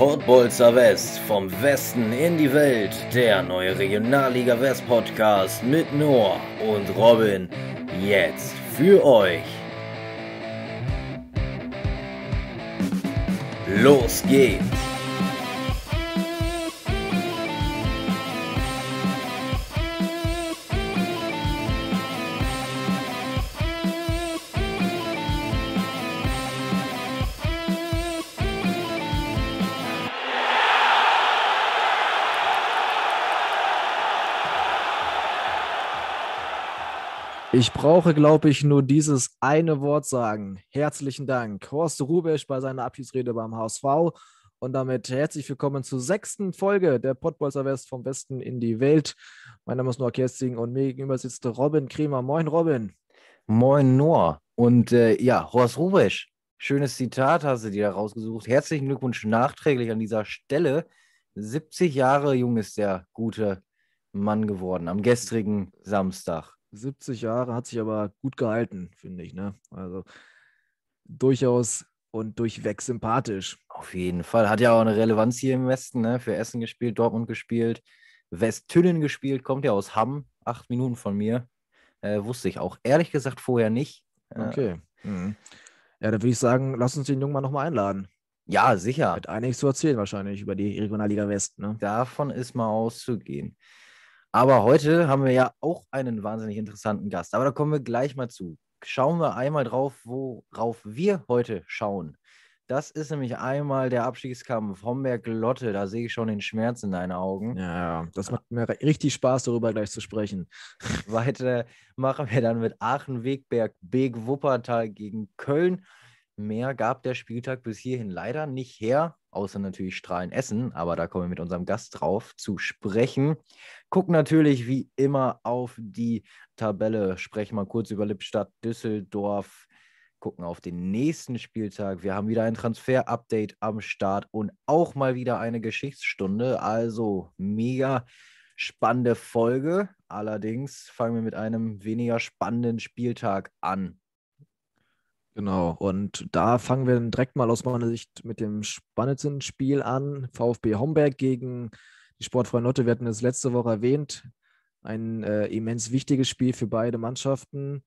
Portbolzer West vom Westen in die Welt, der neue Regionalliga West Podcast mit Noah und Robin. Jetzt für euch. Los geht's! Ich brauche, glaube ich, nur dieses eine Wort sagen. Herzlichen Dank, Horst Rubesch bei seiner Abschiedsrede beim HSV. Und damit herzlich willkommen zur sechsten Folge der Pottbolzer West vom Westen in die Welt. Mein Name ist Noah Kersting und mir gegenüber sitzt Robin Kremer. Moin, Robin. Moin, Noah. Und äh, ja, Horst Rubesch, schönes Zitat hast du dir da rausgesucht. Herzlichen Glückwunsch nachträglich an dieser Stelle. 70 Jahre jung ist der gute Mann geworden am gestrigen Samstag. 70 Jahre, hat sich aber gut gehalten, finde ich. Ne? Also durchaus und durchweg sympathisch. Auf jeden Fall. Hat ja auch eine Relevanz hier im Westen, ne? Für Essen gespielt, Dortmund gespielt, Westtünnen gespielt, kommt ja aus Hamm, acht Minuten von mir. Äh, wusste ich auch ehrlich gesagt vorher nicht. Äh, okay. Mhm. Ja, dann würde ich sagen, lass uns den jungen mal nochmal einladen. Ja, sicher. Hat einiges zu erzählen wahrscheinlich über die Regionalliga West. Ne? Davon ist mal auszugehen. Aber heute haben wir ja auch einen wahnsinnig interessanten Gast. Aber da kommen wir gleich mal zu. Schauen wir einmal drauf, worauf wir heute schauen. Das ist nämlich einmal der Abstiegskampf Homberg-Lotte. Da sehe ich schon den Schmerz in deinen Augen. Ja, das äh, macht mir richtig Spaß, darüber gleich zu sprechen. Weiter machen wir dann mit Aachen-Wegberg, Beek-Wuppertal gegen Köln Mehr gab der Spieltag bis hierhin leider nicht her, außer natürlich Strahlen Essen, aber da kommen wir mit unserem Gast drauf zu sprechen. Gucken natürlich wie immer auf die Tabelle, sprechen mal kurz über Lippstadt, Düsseldorf, gucken auf den nächsten Spieltag. Wir haben wieder ein Transfer-Update am Start und auch mal wieder eine Geschichtsstunde. Also mega spannende Folge. Allerdings fangen wir mit einem weniger spannenden Spieltag an. Genau, und da fangen wir dann direkt mal aus meiner Sicht mit dem spannendsten Spiel an. VfB Homberg gegen die Sportfreunde Lotte. Wir hatten es letzte Woche erwähnt. Ein äh, immens wichtiges Spiel für beide Mannschaften.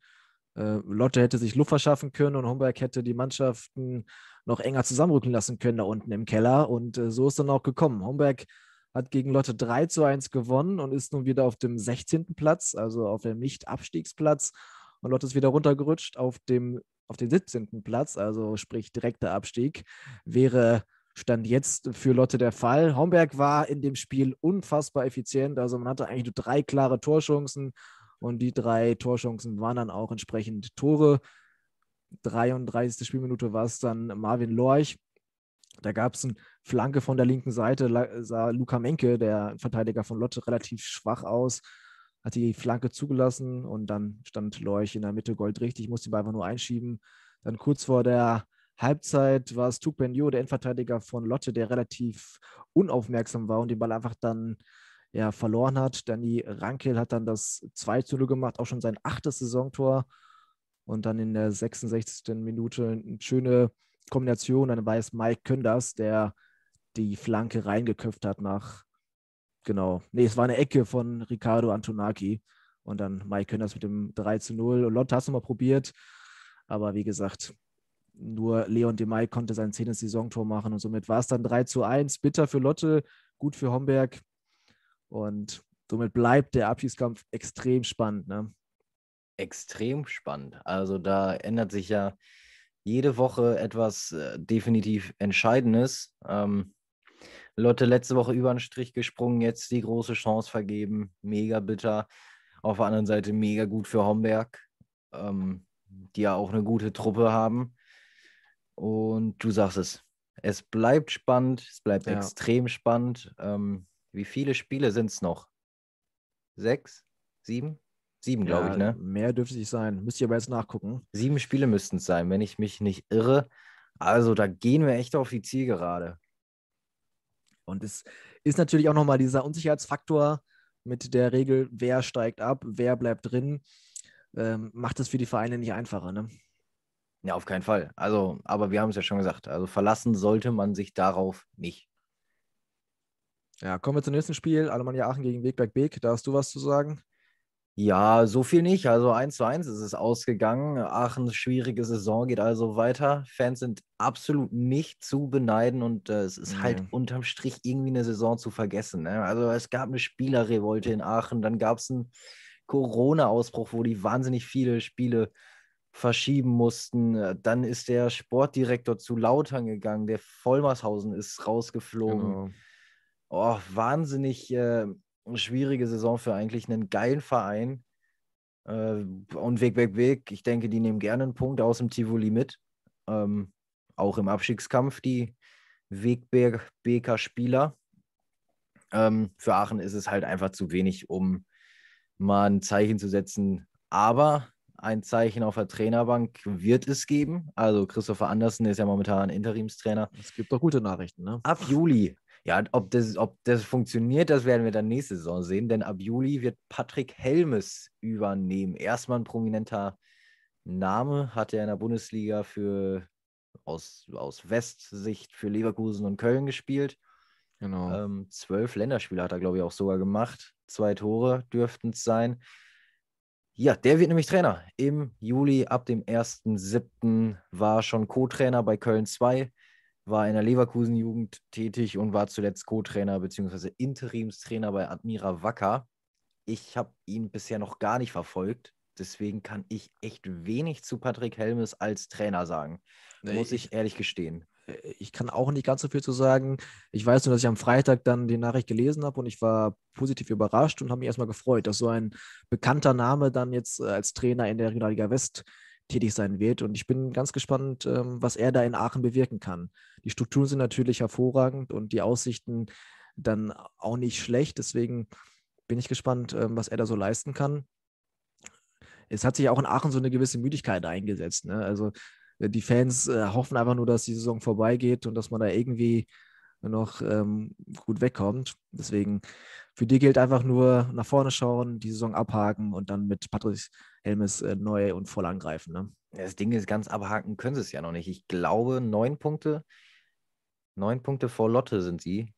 Äh, Lotte hätte sich Luft verschaffen können und Homberg hätte die Mannschaften noch enger zusammenrücken lassen können da unten im Keller. Und äh, so ist dann auch gekommen. Homberg hat gegen Lotte 3 zu 1 gewonnen und ist nun wieder auf dem 16. Platz, also auf dem Nicht-Abstiegsplatz. Und Lotte ist wieder runtergerutscht auf dem auf den 17. Platz, also sprich direkter Abstieg, wäre Stand jetzt für Lotte der Fall. Homberg war in dem Spiel unfassbar effizient. Also man hatte eigentlich nur drei klare Torchancen und die drei Torchancen waren dann auch entsprechend Tore. 33. Spielminute war es dann Marvin Lorch. Da gab es eine Flanke von der linken Seite, sah Luca Menke, der Verteidiger von Lotte, relativ schwach aus hat die Flanke zugelassen und dann stand Leuch in der Mitte goldrichtig, musste den Ball einfach nur einschieben. Dann kurz vor der Halbzeit war es Tukbenio, der Endverteidiger von Lotte, der relativ unaufmerksam war und den Ball einfach dann ja, verloren hat. Danny Rankel hat dann das 2 zu 0 gemacht, auch schon sein achtes Saisontor. Und dann in der 66. Minute eine schöne Kombination. Dann war es Mike Künders, der die Flanke reingeköpft hat nach genau. Nee, es war eine Ecke von Ricardo Antonaki und dann Mike Könners mit dem 3 zu 0. Und Lotte hast du mal probiert, aber wie gesagt, nur Leon de Mai konnte sein 10. Saisontor machen und somit war es dann 3 zu 1. Bitter für Lotte, gut für Homberg und somit bleibt der Abschiedskampf extrem spannend. Ne? Extrem spannend. Also da ändert sich ja jede Woche etwas äh, definitiv Entscheidendes. Ähm, Lotte letzte Woche über den Strich gesprungen, jetzt die große Chance vergeben. Mega bitter. Auf der anderen Seite mega gut für Homberg, ähm, die ja auch eine gute Truppe haben. Und du sagst es, es bleibt spannend, es bleibt ja. extrem spannend. Ähm, wie viele Spiele sind es noch? Sechs? Sieben? Sieben, glaube ja, ich, ne? Mehr dürfte es nicht sein. Müsst ihr aber jetzt nachgucken. Sieben Spiele müssten es sein, wenn ich mich nicht irre. Also da gehen wir echt auf die Zielgerade. Und es ist natürlich auch nochmal dieser Unsicherheitsfaktor mit der Regel, wer steigt ab, wer bleibt drin, ähm, macht es für die Vereine nicht einfacher. Ne? Ja, auf keinen Fall. Also, aber wir haben es ja schon gesagt. Also verlassen sollte man sich darauf nicht. Ja, kommen wir zum nächsten Spiel. Alemannia Aachen gegen Wegberg Beek. Da hast du was zu sagen? Ja, so viel nicht. Also 1 zu 1 ist es ausgegangen. Aachen, ne schwierige Saison geht also weiter. Fans sind absolut nicht zu beneiden und äh, es ist halt nee. halt unterm Strich irgendwie eine Saison zu vergessen. Ne? Also es gab eine Spielerrevolte in Aachen, dann gab es einen Corona-Ausbruch, wo die wahnsinnig viele Spiele verschieben mussten. Äh, dann ist der Sportdirektor zu Lautern gegangen, der Vollmershausen ist rausgeflogen. Genau. Oh, wahnsinnig. Äh, schwierige Saison für eigentlich einen geilen Verein. Äh, und Weg, Weg, Weg. Ich denke, die nehmen gerne einen Punkt aus dem Tivoli mit. Ähm, auch im Abstiegskampf die Wegbeker-Spieler. Ähm, für Aachen ist es halt einfach zu wenig, um mal ein Zeichen zu setzen. Aber ein Zeichen auf der Trainerbank wird es geben. Also Christopher Andersen ist ja momentan Interimstrainer. Es gibt doch gute Nachrichten, ne? Ab Juli ja, ob das, ob das funktioniert, das werden wir dann nächste Saison sehen, denn ab Juli wird Patrick Helmes übernehmen. Erstmal ein prominenter Name, hat er in der Bundesliga für aus, aus Westsicht für Leverkusen und Köln gespielt. Genau. Ähm, zwölf Länderspiele hat er, glaube ich, auch sogar gemacht. Zwei Tore dürften es sein. Ja, der wird nämlich Trainer. Im Juli ab dem 1.7. war schon Co-Trainer bei Köln 2 war in der Leverkusen-Jugend tätig und war zuletzt Co-Trainer bzw. Interimstrainer bei Admira Wacker. Ich habe ihn bisher noch gar nicht verfolgt. Deswegen kann ich echt wenig zu Patrick Helmes als Trainer sagen. Nee, muss ich, ich ehrlich gestehen. Äh, ich kann auch nicht ganz so viel zu sagen. Ich weiß nur, dass ich am Freitag dann die Nachricht gelesen habe und ich war positiv überrascht und habe mich erstmal gefreut, dass so ein bekannter Name dann jetzt äh, als Trainer in der Regionalliga West tätig sein wird. Und ich bin ganz gespannt, ähm, was er da in Aachen bewirken kann. Die Strukturen sind natürlich hervorragend und die Aussichten dann auch nicht schlecht. Deswegen bin ich gespannt, ähm, was er da so leisten kann. Es hat sich auch in Aachen so eine gewisse Müdigkeit eingesetzt. Ne? Also äh, die Fans äh, hoffen einfach nur, dass die Saison vorbeigeht und dass man da irgendwie noch ähm, gut wegkommt. Deswegen für die gilt einfach nur nach vorne schauen, die Saison abhaken und dann mit Patrick Helmes äh, neu und voll angreifen. Ne? Das Ding ist, ganz abhaken können sie es ja noch nicht. Ich glaube, neun Punkte, neun Punkte vor Lotte sind sie.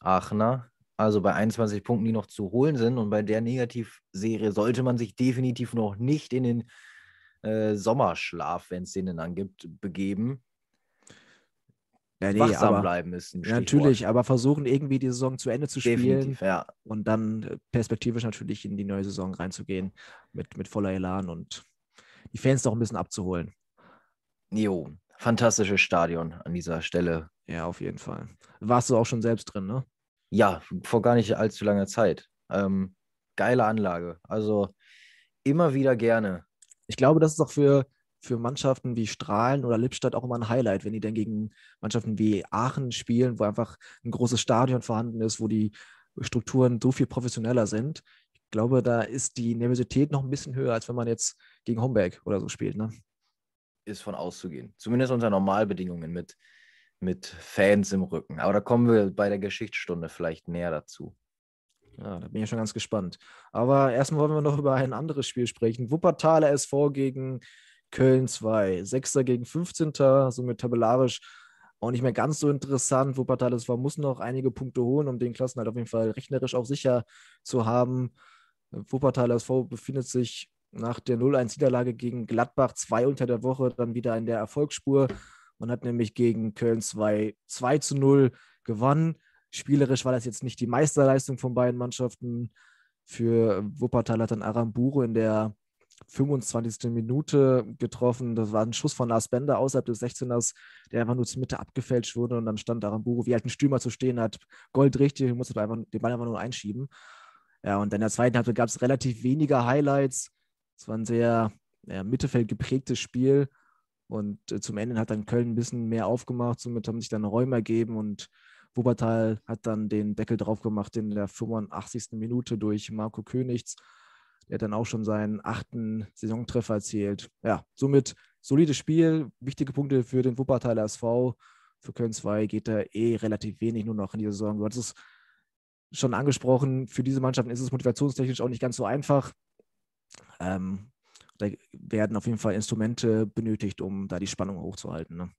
Aachener. Also bei 21 Punkten, die noch zu holen sind. Und bei der Negativserie sollte man sich definitiv noch nicht in den äh, Sommerschlaf, wenn es den dann gibt, begeben ja, nee, wachsam aber, bleiben müssen. Natürlich, aber versuchen irgendwie die Saison zu Ende zu spielen ja. und dann äh, perspektivisch natürlich in die neue Saison reinzugehen mit, mit voller Elan und die Fans noch ein bisschen abzuholen. Jo, fantastisches Stadion an dieser Stelle. Ja, auf jeden Fall. Warst du auch schon selbst drin, ne? Ja, vor gar nicht allzu langer Zeit. Ähm, geile Anlage. Also immer wieder gerne. Ich glaube, das ist auch für für Mannschaften wie Strahlen oder Lippstadt auch immer ein Highlight, wenn die dann gegen Mannschaften wie Aachen spielen, wo einfach ein großes Stadion vorhanden ist, wo die Strukturen so viel professioneller sind. Ich glaube, da ist die Nervosität noch ein bisschen höher, als wenn man jetzt gegen Homberg oder so spielt. Ne? Ist von auszugehen. Zumindest unter Normalbedingungen mit, mit Fans im Rücken. Aber da kommen wir bei der Geschichtsstunde vielleicht näher dazu. Ja, da bin ich schon ganz gespannt. Aber erstmal wollen wir noch über ein anderes Spiel sprechen. Wuppertaler SV gegen Köln 2. 6. gegen 15. Somit tabellarisch auch nicht mehr ganz so interessant. Wuppertal ist zwar, muss noch einige Punkte holen, um den Klassen halt auf jeden Fall rechnerisch auch sicher zu haben. Wuppertal SV befindet sich nach der 0-1-Niederlage gegen Gladbach 2 unter der Woche dann wieder in der Erfolgsspur. Man hat nämlich gegen Köln 2, 2 zu 0 gewonnen. Spielerisch war das jetzt nicht die Meisterleistung von beiden Mannschaften. Für Wuppertal hat dann Aramburu in der 25. Minute getroffen. Das war ein Schuss von Lars Bender außerhalb des 16ers, der einfach nur zur Mitte abgefälscht wurde und dann stand Aramburu, wie halt ein Stürmer zu stehen hat, goldrichtig, musste einfach den Ball einfach nur einschieben. Ja, und in der zweiten Halbzeit gab es relativ weniger Highlights. Es war ein sehr ja, Mittelfeld geprägtes Spiel und äh, zum Ende hat dann Köln ein bisschen mehr aufgemacht, somit haben sich dann Räume ergeben und Wuppertal hat dann den Deckel drauf gemacht in der 85. Minute durch Marco Königs der hat dann auch schon seinen achten Saisontreffer erzielt. Ja, somit solides Spiel, wichtige Punkte für den Wuppertaler SV. Für Köln 2 geht da eh relativ wenig nur noch in dieser Saison. Du hattest es schon angesprochen, für diese Mannschaften ist es motivationstechnisch auch nicht ganz so einfach. Ähm, da werden auf jeden Fall Instrumente benötigt, um da die Spannung hochzuhalten. Ne?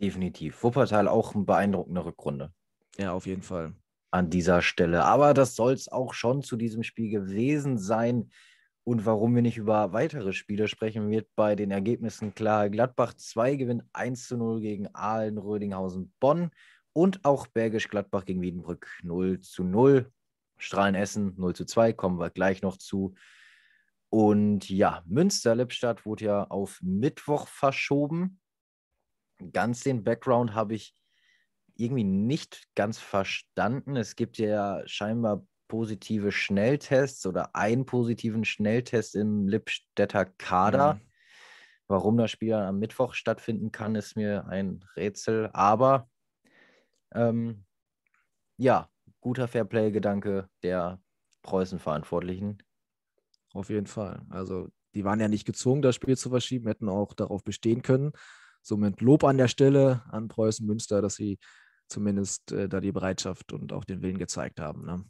Definitiv. Wuppertal auch eine beeindruckende Rückrunde. Ja, auf jeden Fall an dieser Stelle. Aber das soll es auch schon zu diesem Spiel gewesen sein. Und warum wir nicht über weitere Spiele sprechen, wird bei den Ergebnissen klar. Gladbach 2 gewinnt 1 zu 0 gegen Aalen, Rödinghausen, Bonn und auch Bergisch Gladbach gegen Wiedenbrück 0 zu 0. Strahlen Essen 0 zu 2, kommen wir gleich noch zu. Und ja, Münster-Lippstadt wurde ja auf Mittwoch verschoben. Ganz den Background habe ich irgendwie nicht ganz verstanden. Es gibt ja scheinbar positive Schnelltests oder einen positiven Schnelltest im Lippstädter Kader. Mhm. Warum das Spiel am Mittwoch stattfinden kann, ist mir ein Rätsel. Aber ähm, ja, guter Fairplay-Gedanke der Preußen-Verantwortlichen. Auf jeden Fall. Also die waren ja nicht gezwungen, das Spiel zu verschieben, hätten auch darauf bestehen können. Somit Lob an der Stelle an Preußen Münster, dass sie zumindest äh, da die Bereitschaft und auch den Willen gezeigt haben. Ne?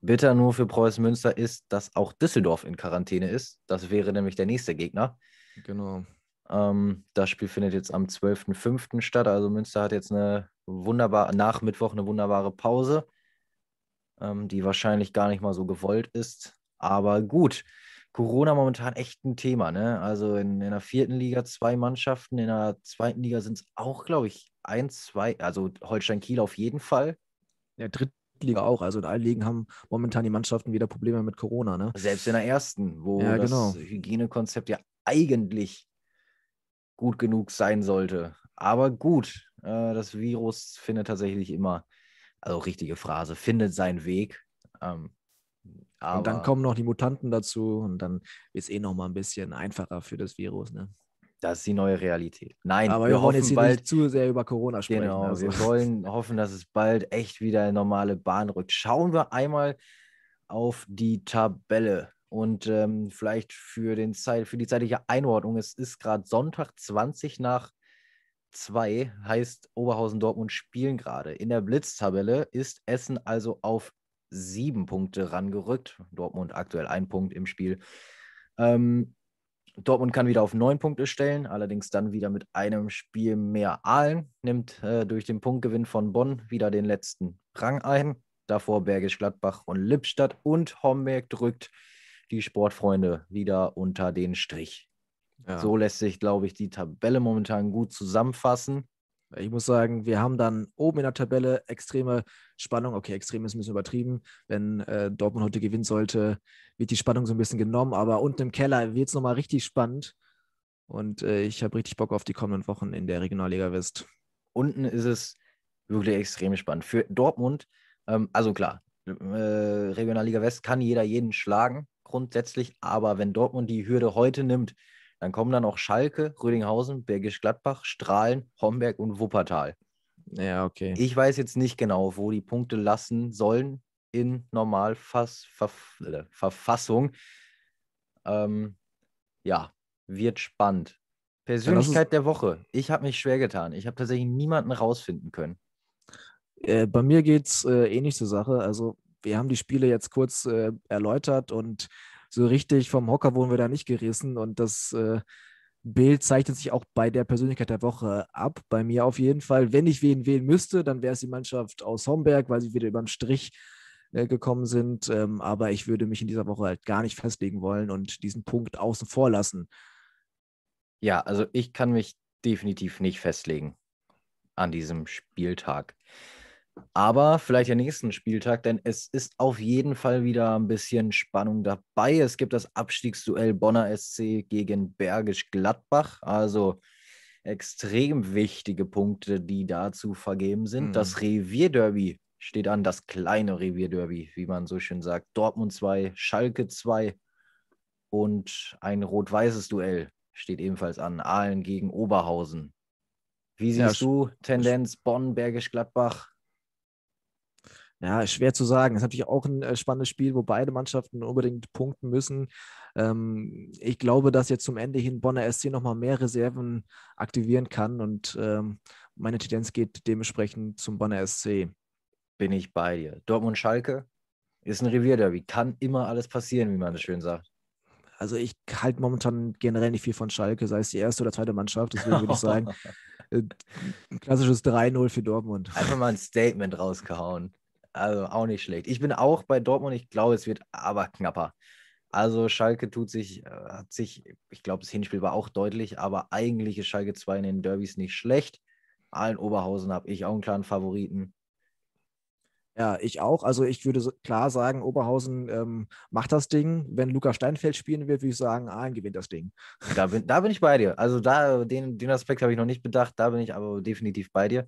Bitter nur für Preußen Münster ist, dass auch Düsseldorf in Quarantäne ist. Das wäre nämlich der nächste Gegner. Genau. Ähm, das Spiel findet jetzt am 12.05. statt. Also Münster hat jetzt eine wunderbare, nach Mittwoch eine wunderbare Pause, ähm, die wahrscheinlich gar nicht mal so gewollt ist. Aber gut, Corona momentan echt ein Thema. Ne? Also in, in der vierten Liga zwei Mannschaften, in der zweiten Liga sind es auch, glaube ich, ein, zwei, also Holstein-Kiel auf jeden Fall. In der dritten Liga auch. Also in allen Ligen haben momentan die Mannschaften wieder Probleme mit Corona. Ne? Selbst in der ersten, wo ja, das genau. Hygienekonzept ja eigentlich gut genug sein sollte. Aber gut, äh, das Virus findet tatsächlich immer, also richtige Phrase, findet seinen Weg. Ähm, aber und dann kommen noch die Mutanten dazu und dann ist eh noch mal ein bisschen einfacher für das Virus. Ne? Das ist die neue Realität. Nein, aber wir, wir wollen jetzt bald, nicht zu sehr über Corona sprechen. Genau, also. wir wollen hoffen, dass es bald echt wieder in normale Bahn rückt. Schauen wir einmal auf die Tabelle. Und ähm, vielleicht für, den Zeit, für die zeitliche Einordnung, es ist gerade Sonntag 20 nach 2, heißt Oberhausen Dortmund spielen gerade. In der Blitztabelle ist Essen also auf sieben Punkte rangerückt. Dortmund aktuell ein Punkt im Spiel. Ähm, Dortmund kann wieder auf neun Punkte stellen, allerdings dann wieder mit einem Spiel mehr Aalen, nimmt äh, durch den Punktgewinn von Bonn wieder den letzten Rang ein. Davor Bergisch Gladbach und Lippstadt und Homberg drückt die Sportfreunde wieder unter den Strich. Ja. So lässt sich, glaube ich, die Tabelle momentan gut zusammenfassen. Ich muss sagen, wir haben dann oben in der Tabelle extreme Spannung. Okay, extrem ist ein bisschen übertrieben. Wenn äh, Dortmund heute gewinnen sollte, wird die Spannung so ein bisschen genommen. Aber unten im Keller wird es nochmal richtig spannend. Und äh, ich habe richtig Bock auf die kommenden Wochen in der Regionalliga West. Unten ist es wirklich extrem spannend. Für Dortmund, ähm, also klar, äh, Regionalliga West kann jeder jeden schlagen, grundsätzlich. Aber wenn Dortmund die Hürde heute nimmt, dann kommen dann auch Schalke, Rödinghausen, Bergisch Gladbach, Strahlen, Homberg und Wuppertal. Ja, okay. Ich weiß jetzt nicht genau, wo die Punkte lassen sollen in Normalverfassung. Äh, ähm, ja, wird spannend. Persönlichkeit der Woche. Ich habe mich schwer getan. Ich habe tatsächlich niemanden rausfinden können. Äh, bei mir geht es äh, ähnlich eh zur Sache. Also, wir haben die Spiele jetzt kurz äh, erläutert und so richtig vom Hocker wurden wir da nicht gerissen und das äh, Bild zeichnet sich auch bei der Persönlichkeit der Woche ab, bei mir auf jeden Fall. Wenn ich wen wählen müsste, dann wäre es die Mannschaft aus Homberg, weil sie wieder über den Strich äh, gekommen sind. Ähm, aber ich würde mich in dieser Woche halt gar nicht festlegen wollen und diesen Punkt außen vor lassen. Ja, also ich kann mich definitiv nicht festlegen an diesem Spieltag. Aber vielleicht am nächsten Spieltag, denn es ist auf jeden Fall wieder ein bisschen Spannung dabei. Es gibt das Abstiegsduell Bonner SC gegen Bergisch Gladbach. Also extrem wichtige Punkte, die dazu vergeben sind. Mhm. Das Revierderby steht an, das kleine Revierderby, wie man so schön sagt. Dortmund 2, Schalke 2 und ein rot-weißes Duell steht ebenfalls an. Aalen gegen Oberhausen. Wie siehst ja, du Tendenz Bonn, Bergisch Gladbach? Ja, schwer zu sagen. Es ist natürlich auch ein äh, spannendes Spiel, wo beide Mannschaften unbedingt punkten müssen. Ähm, ich glaube, dass jetzt zum Ende hin Bonner SC nochmal mehr Reserven aktivieren kann und ähm, meine Tendenz geht dementsprechend zum Bonner SC. Bin ich bei dir. Dortmund-Schalke ist ein Revierderby. Kann immer alles passieren, wie man es schön sagt. Also ich halte momentan generell nicht viel von Schalke, sei es die erste oder zweite Mannschaft, deswegen würde ich sagen, äh, klassisches 3-0 für Dortmund. Einfach mal ein Statement rausgehauen. Also auch nicht schlecht. Ich bin auch bei Dortmund. Ich glaube, es wird aber knapper. Also Schalke tut sich, äh, hat sich, ich glaube, das Hinspiel war auch deutlich, aber eigentlich ist Schalke 2 in den Derbys nicht schlecht. Allen Oberhausen habe ich auch einen klaren Favoriten. Ja, ich auch. Also ich würde klar sagen, Oberhausen ähm, macht das Ding. Wenn Luca Steinfeld spielen wird, würde ich sagen, Aalen ah, gewinnt das Ding. Da bin, da bin ich bei dir. Also da, den, den Aspekt habe ich noch nicht bedacht. Da bin ich aber definitiv bei dir.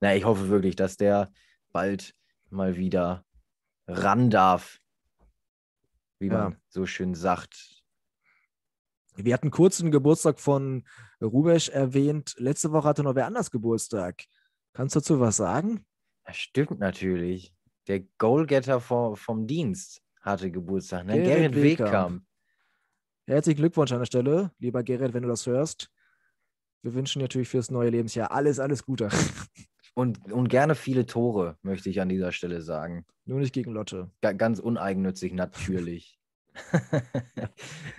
Na, ich hoffe wirklich, dass der bald mal wieder ran darf, wie ja. man so schön sagt. Wir hatten kurz den Geburtstag von Rubesch erwähnt. Letzte Woche hatte noch wer anders Geburtstag. Kannst du dazu was sagen? Das stimmt natürlich. Der Goalgetter vom, Dienst hatte Geburtstag. Ne? Gerrit, Gerrit Wegkamp. Herzlichen Glückwunsch an der Stelle, lieber Gerrit, wenn du das hörst. Wir wünschen natürlich fürs neue Lebensjahr alles, alles Gute. Und, und gerne viele Tore, möchte ich an dieser Stelle sagen. Nur nicht gegen Lotte. Ga ganz uneigennützig, natürlich.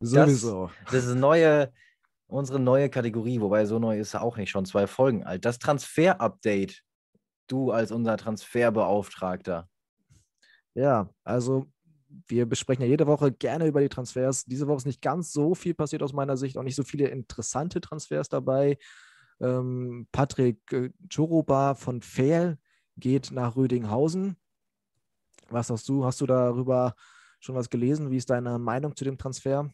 Sowieso. Das, das neue, unsere neue Kategorie, wobei so neu ist auch nicht, schon zwei Folgen alt. Das Transfer-Update. Du als unser Transferbeauftragter. Ja, also wir besprechen ja jede Woche gerne über die Transfers. Diese Woche ist nicht ganz so viel passiert aus meiner Sicht, auch nicht so viele interessante Transfers dabei. Ähm, Patrick äh, Choroba von Fehl geht nach Rüdinghausen. Was hast du? Hast du darüber schon was gelesen? Wie ist deine Meinung zu dem Transfer?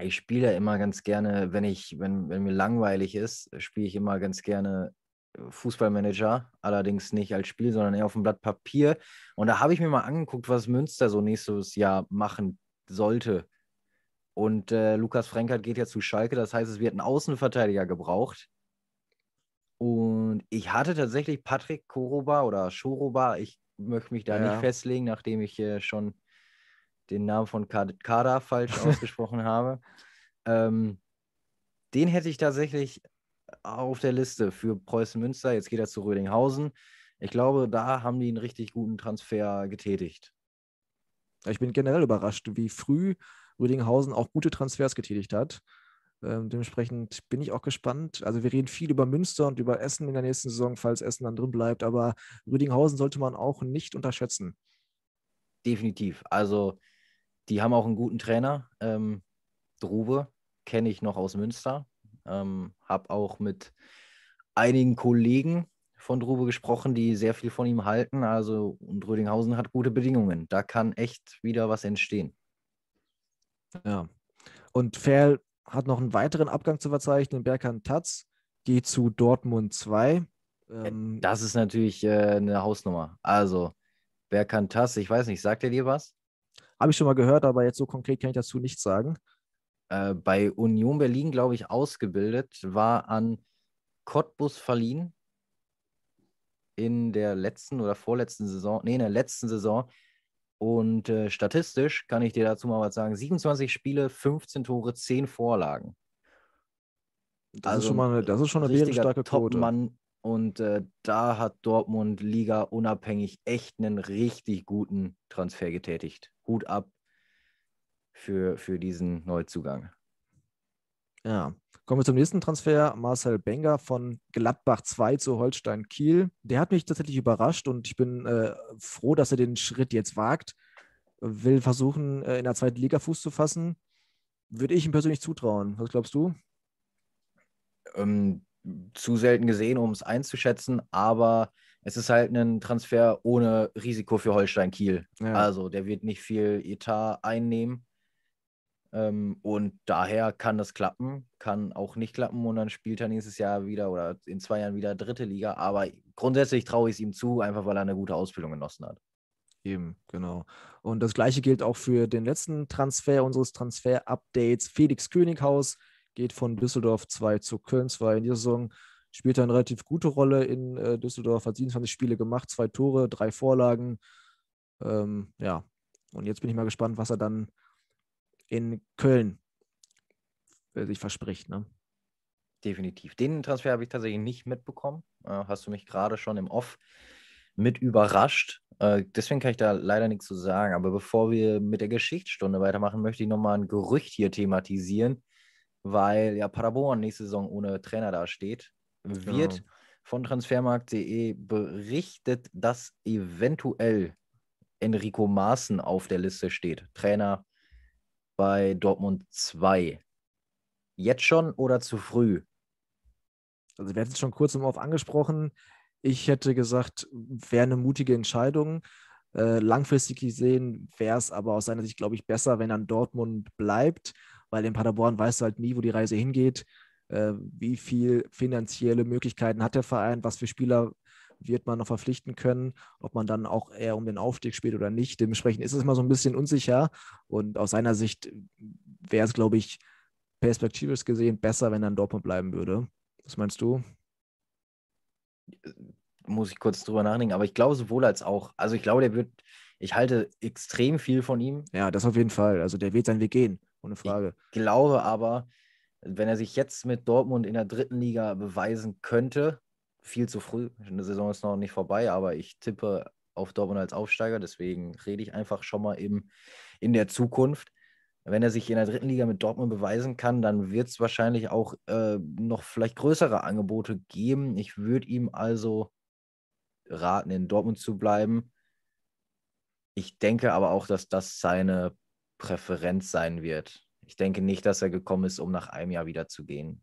Ich spiele ja immer ganz gerne, wenn ich, wenn, wenn mir langweilig ist, spiele ich immer ganz gerne äh, Fußballmanager, allerdings nicht als Spiel, sondern eher auf dem Blatt Papier. Und da habe ich mir mal angeguckt, was Münster so nächstes Jahr machen sollte. Und äh, Lukas Frenkert geht ja zu Schalke, das heißt, es wird ein Außenverteidiger gebraucht. Und ich hatte tatsächlich Patrick Koroba oder Schoroba, ich möchte mich da ja. nicht festlegen, nachdem ich äh, schon den Namen von Kada falsch ausgesprochen habe. Ähm, den hätte ich tatsächlich auf der Liste für Preußen Münster. Jetzt geht er zu Rödinghausen. Ich glaube, da haben die einen richtig guten Transfer getätigt. Ich bin generell überrascht, wie früh Rödinghausen auch gute Transfers getätigt hat. Ähm, dementsprechend bin ich auch gespannt. Also wir reden viel über Münster und über Essen in der nächsten Saison, falls Essen dann drin bleibt. Aber Rüdinghausen sollte man auch nicht unterschätzen. Definitiv. Also die haben auch einen guten Trainer. Ähm, Drube kenne ich noch aus Münster. Ähm, Habe auch mit einigen Kollegen von Drube gesprochen, die sehr viel von ihm halten. Also und Rödinghausen hat gute Bedingungen. Da kann echt wieder was entstehen. Ja, und Ferl hat noch einen weiteren Abgang zu verzeichnen. Berkan Taz geht zu Dortmund 2. Äh, ähm, das ist natürlich äh, eine Hausnummer. Also, Berkan Taz, ich weiß nicht, sagt er dir was? Habe ich schon mal gehört, aber jetzt so konkret kann ich dazu nichts sagen. Äh, bei Union Berlin, glaube ich, ausgebildet, war an Cottbus verliehen in der letzten oder vorletzten Saison, nee, in der letzten Saison und äh, statistisch kann ich dir dazu mal was sagen: 27 Spiele, 15 Tore, 10 Vorlagen. Das also ist schon mal eine, das ist schon eine bärenstarke Topmann. Und äh, da hat Dortmund Liga unabhängig echt einen richtig guten Transfer getätigt. Hut ab für, für diesen Neuzugang. Ja. Kommen wir zum nächsten Transfer. Marcel Benger von Gladbach 2 zu Holstein Kiel. Der hat mich tatsächlich überrascht und ich bin äh, froh, dass er den Schritt jetzt wagt. Will versuchen, äh, in der zweiten Liga Fuß zu fassen. Würde ich ihm persönlich zutrauen. Was glaubst du? Ähm, zu selten gesehen, um es einzuschätzen, aber es ist halt ein Transfer ohne Risiko für Holstein Kiel. Ja. Also der wird nicht viel Etat einnehmen. Ähm, und daher kann das klappen, kann auch nicht klappen und dann spielt er nächstes Jahr wieder oder in zwei Jahren wieder dritte Liga. Aber grundsätzlich traue ich es ihm zu, einfach weil er eine gute Ausbildung genossen hat. Eben, genau. Und das gleiche gilt auch für den letzten Transfer unseres Transfer-Updates. Felix Könighaus geht von Düsseldorf 2 zu Köln 2 in dieser Saison. Spielt eine relativ gute Rolle in äh, Düsseldorf, hat 27 Spiele gemacht, zwei Tore, drei Vorlagen. Ähm, ja, und jetzt bin ich mal gespannt, was er dann in Köln sich verspricht. Ne? Definitiv. Den Transfer habe ich tatsächlich nicht mitbekommen. Äh, hast du mich gerade schon im Off mit überrascht. Äh, deswegen kann ich da leider nichts zu sagen. Aber bevor wir mit der Geschichtsstunde weitermachen, möchte ich nochmal ein Gerücht hier thematisieren, weil ja Paderborn nächste Saison ohne Trainer dasteht. Wird genau. von transfermarkt.de berichtet, dass eventuell Enrico Maaßen auf der Liste steht. Trainer bei Dortmund 2. Jetzt schon oder zu früh? Also wir hatten es schon kurz im darauf angesprochen. Ich hätte gesagt, wäre eine mutige Entscheidung. Äh, langfristig gesehen wäre es aber aus seiner Sicht, glaube ich, besser, wenn er in Dortmund bleibt, weil in Paderborn weißt du halt nie, wo die Reise hingeht. Äh, wie viele finanzielle Möglichkeiten hat der Verein? Was für Spieler wird man noch verpflichten können, ob man dann auch eher um den Aufstieg spielt oder nicht. Dementsprechend ist es immer so ein bisschen unsicher und aus seiner Sicht wäre es, glaube ich, perspektivisch gesehen besser, wenn dann Dortmund bleiben würde. Was meinst du? Muss ich kurz drüber nachdenken, aber ich glaube sowohl als auch. Also ich glaube, der wird, ich halte extrem viel von ihm. Ja, das auf jeden Fall. Also der wird seinen Weg gehen, ohne Frage. Ich glaube aber, wenn er sich jetzt mit Dortmund in der dritten Liga beweisen könnte, viel zu früh. Die Saison ist noch nicht vorbei, aber ich tippe auf Dortmund als Aufsteiger. Deswegen rede ich einfach schon mal eben in der Zukunft. Wenn er sich in der dritten Liga mit Dortmund beweisen kann, dann wird es wahrscheinlich auch äh, noch vielleicht größere Angebote geben. Ich würde ihm also raten, in Dortmund zu bleiben. Ich denke aber auch, dass das seine Präferenz sein wird. Ich denke nicht, dass er gekommen ist, um nach einem Jahr wieder zu gehen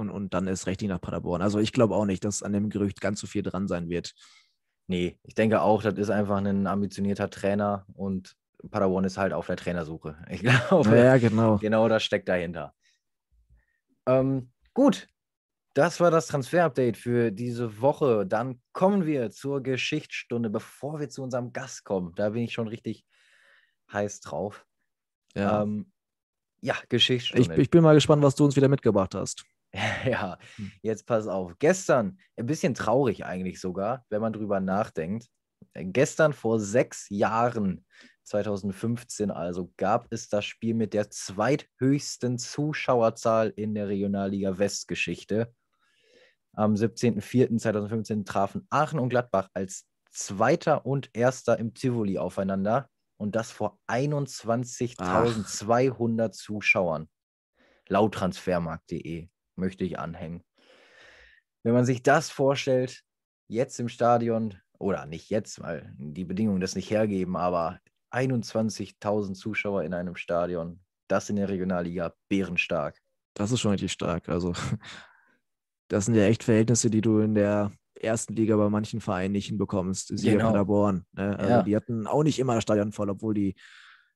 und, und dann ist richtig nach Paderborn. Also ich glaube auch nicht, dass an dem Gerücht ganz so viel dran sein wird. Nee, ich denke auch, das ist einfach ein ambitionierter Trainer und Paderborn ist halt auf der Trainersuche. Ich glaube, ja, genau. genau das steckt dahinter. Ähm, gut, das war das Transfer-Update für diese Woche. Dann kommen wir zur Geschichtsstunde, bevor wir zu unserem Gast kommen. Da bin ich schon richtig heiß drauf. Ja, ähm, ja Geschichtsstunde. Ich, ich, bin mal gespannt, was du uns wieder mitgebracht hast. ja, hm. jetzt pass auf. Gestern, ein bisschen traurig eigentlich sogar, wenn man drüber nachdenkt. Äh, gestern vor sechs Jahren, 2015 also, gab es das Spiel mit der zweithöchsten Zuschauerzahl in der Regionalliga West-Geschichte. Am 17.04.2015 trafen Aachen und Gladbach als Zweiter und Erster im Tivoli aufeinander und das vor 21.200 Zuschauern laut transfermarkt.de möchte ich anhängen. Wenn man sich das vorstellt, jetzt im Stadion, oder nicht jetzt, weil die Bedingungen das nicht hergeben, aber 21.000 Zuschauer in einem Stadion, das in der Regionalliga, bärenstark. Das ist schon richtig stark. Also, das sind ja echt Verhältnisse, die du in der ersten Liga bei manchen Vereinen nicht hinbekommst. Siehe genau. Paderborn. Ne? Also ja. Die hatten auch nicht immer das Stadion voll, obwohl die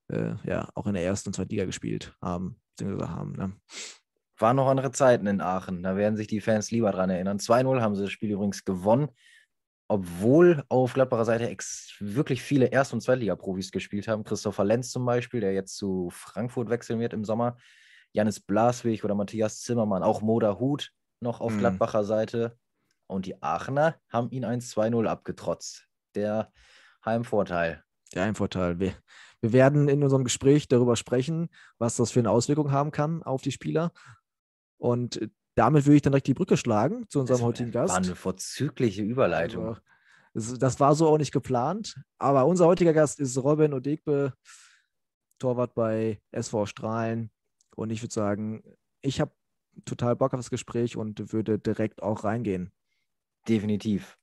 äh, ja auch in der ersten und zweiten Liga gespielt haben, beziehungsweise haben. Ne? Waren noch andere Zeiten in Aachen. Da werden sich die Fans lieber dran erinnern. 2-0 haben sie das Spiel übrigens gewonnen, obwohl auf Gladbacher Seite wirklich viele Erst- und Zweitliga-Profis gespielt haben. Christopher Lenz zum Beispiel, der jetzt zu Frankfurt wechseln wird im Sommer. Janis Blaswig oder Matthias Zimmermann, auch Moda Hut noch auf mhm. Gladbacher Seite. Und die Aachener haben ihn 1-2-0 abgetrotzt. Der Heimvorteil. Der Heimvorteil. Wir, wir werden in unserem Gespräch darüber sprechen, was das für eine Auswirkung haben kann auf die Spieler. Und äh, damit würde ich dann direkt die Brücke schlagen zu unserem das heutigen Gast. Das war eine vorzügliche Überleitung. das war so auch nicht geplant. Aber unser heutiger Gast ist Robin Odegbe, Torwart bei SV Strahlen. Und ich würde sagen, ich habe total Bock auf das Gespräch und würde direkt auch reingehen. Definitiv.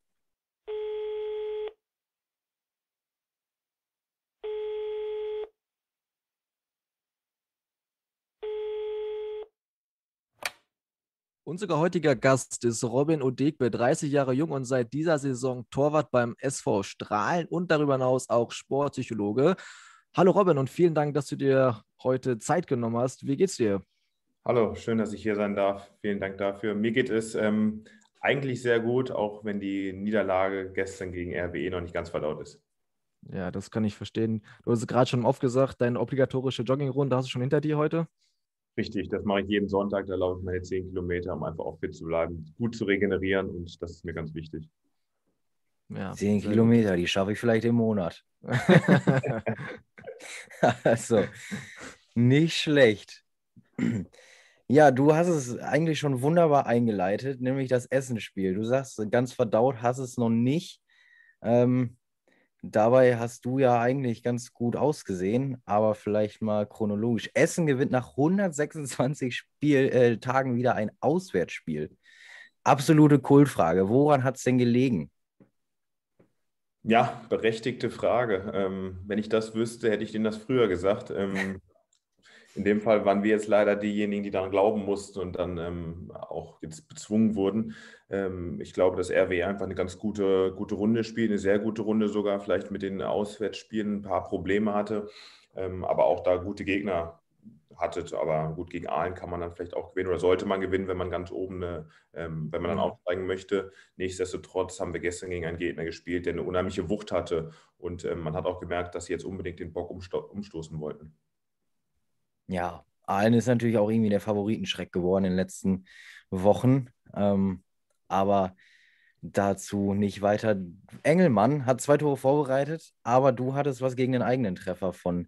Unser heutiger Gast ist Robin Odegbe, 30 Jahre jung und seit dieser Saison Torwart beim SV Strahlen und darüber hinaus auch Sportpsychologe. Hallo Robin und vielen Dank, dass du dir heute Zeit genommen hast. Wie geht's dir? Hallo, schön, dass ich hier sein darf. Vielen Dank dafür. Mir geht es ähm, eigentlich sehr gut, auch wenn die Niederlage gestern gegen RWE noch nicht ganz verlaut ist. Ja, das kann ich verstehen. Du hast es gerade schon oft gesagt, deine obligatorische Joggingrunde hast du schon hinter dir heute? Richtig, das mache ich jeden Sonntag. Da laufe ich meine zehn Kilometer, um einfach auch fit zu bleiben, gut zu regenerieren und das ist mir ganz wichtig. Ja, zehn Kilometer, die schaffe ich vielleicht im Monat. also, nicht schlecht. Ja, du hast es eigentlich schon wunderbar eingeleitet, nämlich das Essensspiel. Du sagst, ganz verdaut hast es noch nicht. Ähm, dabei hast du ja eigentlich ganz gut ausgesehen, aber vielleicht mal chronologisch. Essen gewinnt nach 126 Spiel, äh, Tagen wieder ein Auswärtsspiel. Absolute Kultfrage. Woran hat es denn gelegen? Ja, berechtigte Frage. Ähm, wenn ich das wüsste, hätte ich denen das früher gesagt. Ähm, in dem Fall waren wir jetzt leider diejenigen, die daran glauben mussten und dann ähm, auch jetzt bezwungen wurden. Ähm, ich glaube, dass RWE einfach eine ganz gute, gute Runde spielt, eine sehr gute Runde sogar, vielleicht mit den Auswärtsspielen ein paar Probleme hatte, ähm, aber auch da gute Gegner hattet. Aber gut, gegen Aalen kann man dann vielleicht auch gewinnen oder sollte man gewinnen, wenn man ganz oben, eine, ähm, wenn man dann mhm. aufsteigen möchte. Nichtsdestotrotz haben wir gestern gegen einen Gegner gespielt, der eine unheimliche Wucht hatte und ähm, man hat auch gemerkt, dass sie jetzt unbedingt den Bock umsto umstoßen wollten ja, allen ist natürlich auch irgendwie der Favoritenschreck geworden in den letzten Wochen. Ähm, aber dazu nicht weiter. Engelmann hat zwei Tore vorbereitet, aber du hattest was gegen den eigenen Treffer von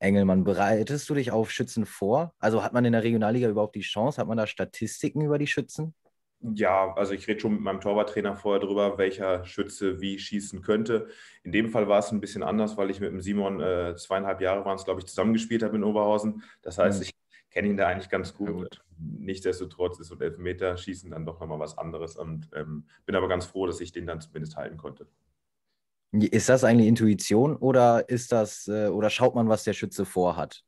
Engelmann. Bereitest du dich auf Schützen vor? Also hat man in der Regionalliga überhaupt die Chance? Hat man da Statistiken über die Schützen? ja, also ich rede schon mit meinem Torwarttrainer vorher drüber, welcher Schütze wie schießen könnte. In dem Fall war es ein bisschen anders, weil ich mit dem Simon äh, zweieinhalb Jahre waren es, glaube ich, zusammengespielt habe in Oberhausen. Das heißt, mhm. ich kenne ihn da eigentlich ganz gut. gut. Nichtsdestotrotz ist und Elfmeter schießen dann doch nochmal was anderes und ähm, bin aber ganz froh, dass ich den dann zumindest halten konnte. Ist das eigentlich Intuition oder ist das, äh, oder schaut man, was der Schütze vorhat?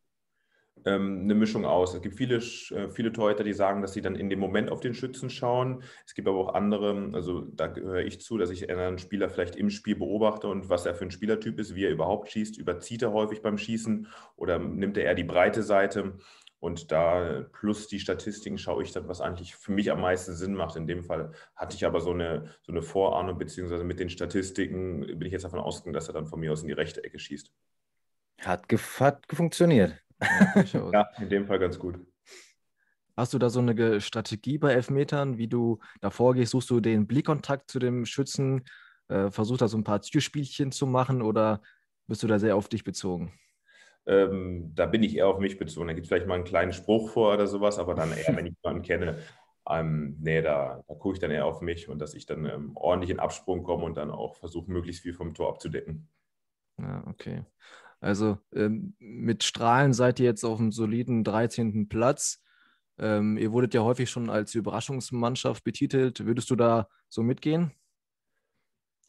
ähm, eine Mischung aus. Es gibt viele, äh, viele Torhüter, die sagen, dass sie dann in dem Moment auf den Schützen schauen. Es gibt aber auch andere, also da gehöre ich zu, dass ich einen Spieler vielleicht im Spiel beobachte und was er für ein Spielertyp ist, wie er überhaupt schießt. Überzieht er häufig beim Schießen oder nimmt er eher die breite Seite? Und da plus die Statistiken schaue ich dann, was eigentlich für mich am meisten Sinn macht. In dem Fall hatte ich aber so eine, so eine Vorahnung, beziehungsweise mit den Statistiken bin ich jetzt davon ausgegangen, dass er dann von mir aus in die rechte Ecke schießt. Hat, hat funktioniert. Ja, ja, in dem Fall ganz gut. Hast du da so eine Strategie bei Elfmetern, wie du davor gehst? Suchst du den Blickkontakt zu dem Schützen? Äh, versuchst da so ein paar Türspielchen zu machen oder bist du da sehr auf dich bezogen? Ähm, da bin ich eher auf mich bezogen. Da gibt es vielleicht mal einen kleinen Spruch vor oder sowas, aber dann eher, wenn ich jemanden kenne. Ähm, nee, da, da gucke ich dann eher auf mich und dass ich dann ähm, ordentlich in Absprung komme und dann auch versuche, möglichst viel vom Tor abzudecken. Ja, okay. Also ähm, mit Strahlen seid ihr jetzt auf einem soliden 13. Platz. Ähm, ihr wurdet ja häufig schon als Überraschungsmannschaft betitelt. Würdest du da so mitgehen?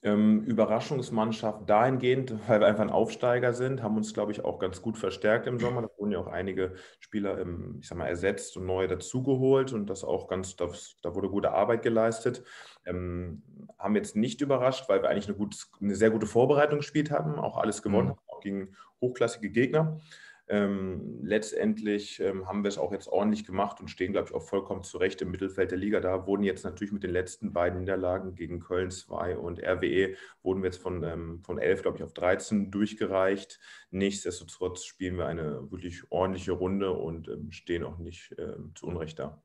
Ähm, Überraschungsmannschaft dahingehend, weil wir einfach ein Aufsteiger sind, haben uns, glaube ich, auch ganz gut verstärkt im Sommer. Da wurden ja auch einige Spieler, ähm, ich sag mal, ersetzt und neue dazugeholt und das auch ganz, das, da wurde gute Arbeit geleistet. Ähm, haben jetzt nicht überrascht, weil wir eigentlich eine, gut, eine sehr gute Vorbereitung gespielt haben, auch alles gewonnen mhm. haben, gegen hochklassige Gegner. Ähm, letztendlich ähm, haben wir es auch jetzt ordentlich gemacht und stehen, glaube ich, auch vollkommen zurecht im Mittelfeld der Liga. Da wurden jetzt natürlich mit den letzten beiden Niederlagen gegen Köln 2 und RWE, wurden wir jetzt von, ähm, von 11, glaube ich, auf 13 durchgereicht. Nichtsdestotrotz spielen wir eine wirklich ordentliche Runde und ähm, stehen auch nicht ähm, zu Unrecht da.